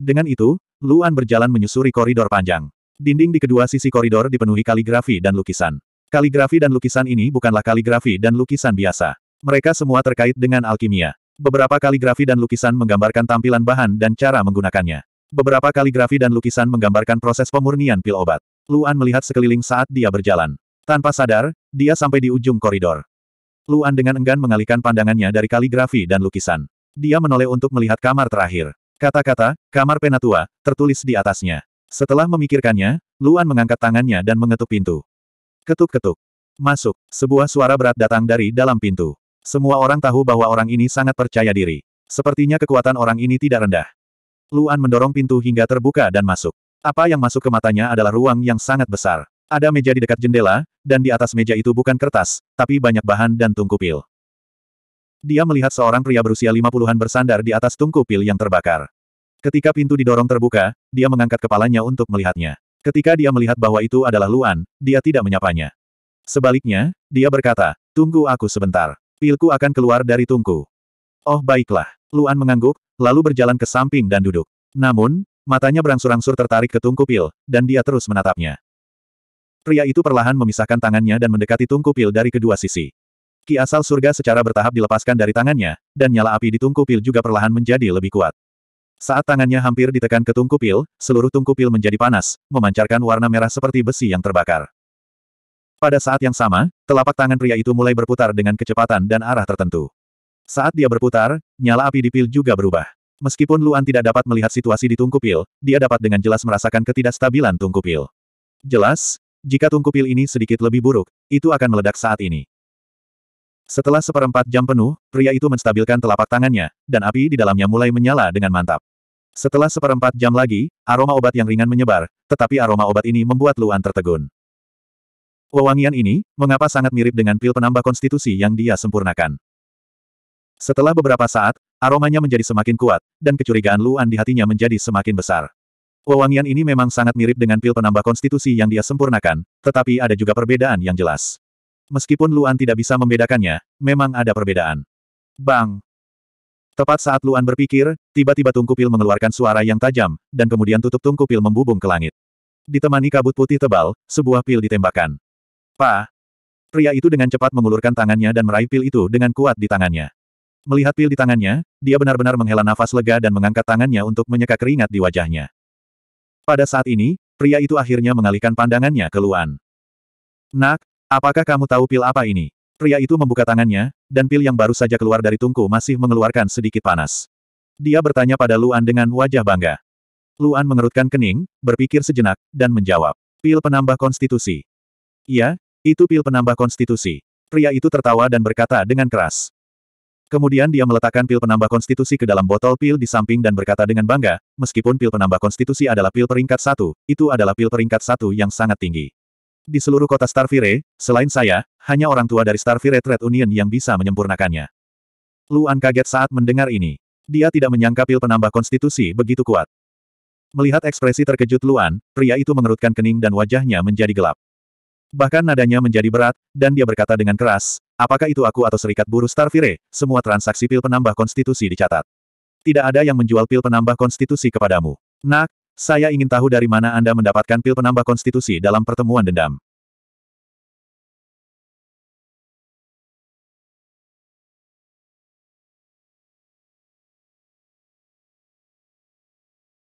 Dengan itu, Luan berjalan menyusuri koridor panjang. Dinding di kedua sisi koridor dipenuhi kaligrafi dan lukisan. Kaligrafi dan lukisan ini bukanlah kaligrafi dan lukisan biasa. Mereka semua terkait dengan alkimia. Beberapa kaligrafi dan lukisan menggambarkan tampilan bahan dan cara menggunakannya. Beberapa kaligrafi dan lukisan menggambarkan proses pemurnian pil obat. Luan melihat sekeliling saat dia berjalan. Tanpa sadar, dia sampai di ujung koridor. Luan dengan enggan mengalihkan pandangannya dari kaligrafi dan lukisan. Dia menoleh untuk melihat kamar terakhir. Kata-kata, kamar penatua, tertulis di atasnya. Setelah memikirkannya, Luan mengangkat tangannya dan mengetuk pintu. Ketuk-ketuk. Masuk, sebuah suara berat datang dari dalam pintu. Semua orang tahu bahwa orang ini sangat percaya diri. Sepertinya kekuatan orang ini tidak rendah. Luan mendorong pintu hingga terbuka dan masuk. Apa yang masuk ke matanya adalah ruang yang sangat besar. Ada meja di dekat jendela, dan di atas meja itu bukan kertas, tapi banyak bahan dan tungku pil. Dia melihat seorang pria berusia 50-an bersandar di atas tungku pil yang terbakar. Ketika pintu didorong terbuka, dia mengangkat kepalanya untuk melihatnya. Ketika dia melihat bahwa itu adalah Luan, dia tidak menyapanya. Sebaliknya, dia berkata, tunggu aku sebentar. Pilku akan keluar dari tungku. Oh baiklah. Luan mengangguk, lalu berjalan ke samping dan duduk. Namun, matanya berangsur-angsur tertarik ke tungku pil, dan dia terus menatapnya. Pria itu perlahan memisahkan tangannya dan mendekati tungku pil dari kedua sisi. Ki asal surga secara bertahap dilepaskan dari tangannya, dan nyala api di tungku pil juga perlahan menjadi lebih kuat. Saat tangannya hampir ditekan ke tungku pil, seluruh tungku pil menjadi panas, memancarkan warna merah seperti besi yang terbakar. Pada saat yang sama, telapak tangan pria itu mulai berputar dengan kecepatan dan arah tertentu. Saat dia berputar, nyala api di pil juga berubah. Meskipun Luan tidak dapat melihat situasi di tungku pil, dia dapat dengan jelas merasakan ketidakstabilan tungku pil. Jelas, jika tungku pil ini sedikit lebih buruk, itu akan meledak saat ini. Setelah seperempat jam penuh, pria itu menstabilkan telapak tangannya, dan api di dalamnya mulai menyala dengan mantap. Setelah seperempat jam lagi, aroma obat yang ringan menyebar, tetapi aroma obat ini membuat Luan tertegun. Wewangian ini, mengapa sangat mirip dengan pil penambah konstitusi yang dia sempurnakan. Setelah beberapa saat, aromanya menjadi semakin kuat, dan kecurigaan Luan di hatinya menjadi semakin besar. Wewangian ini memang sangat mirip dengan pil penambah konstitusi yang dia sempurnakan, tetapi ada juga perbedaan yang jelas. Meskipun Luan tidak bisa membedakannya, memang ada perbedaan. Bang! Tepat saat Luan berpikir, tiba-tiba tungku pil mengeluarkan suara yang tajam, dan kemudian tutup tungku pil membubung ke langit. Ditemani kabut putih tebal, sebuah pil ditembakkan. Pa! Pria itu dengan cepat mengulurkan tangannya dan meraih pil itu dengan kuat di tangannya. Melihat pil di tangannya, dia benar-benar menghela nafas lega dan mengangkat tangannya untuk menyeka keringat di wajahnya. Pada saat ini, pria itu akhirnya mengalihkan pandangannya ke Luan. Nak, apakah kamu tahu pil apa ini? Pria itu membuka tangannya, dan pil yang baru saja keluar dari tungku masih mengeluarkan sedikit panas. Dia bertanya pada Luan dengan wajah bangga. Luan mengerutkan kening, berpikir sejenak, dan menjawab. Pil penambah konstitusi. Iya, itu pil penambah konstitusi. Pria itu tertawa dan berkata dengan keras. Kemudian dia meletakkan pil penambah konstitusi ke dalam botol pil di samping dan berkata dengan bangga, meskipun pil penambah konstitusi adalah pil peringkat satu, itu adalah pil peringkat satu yang sangat tinggi. Di seluruh kota Starfire, selain saya, hanya orang tua dari Starfire Trade Union yang bisa menyempurnakannya. Luan kaget saat mendengar ini. Dia tidak menyangka pil penambah konstitusi begitu kuat. Melihat ekspresi terkejut Luan, pria itu mengerutkan kening dan wajahnya menjadi gelap. Bahkan nadanya menjadi berat, dan dia berkata dengan keras, apakah itu aku atau serikat buruh Starfire, semua transaksi pil penambah konstitusi dicatat. Tidak ada yang menjual pil penambah konstitusi kepadamu. Nak, saya ingin tahu dari mana Anda mendapatkan pil penambah konstitusi dalam pertemuan dendam.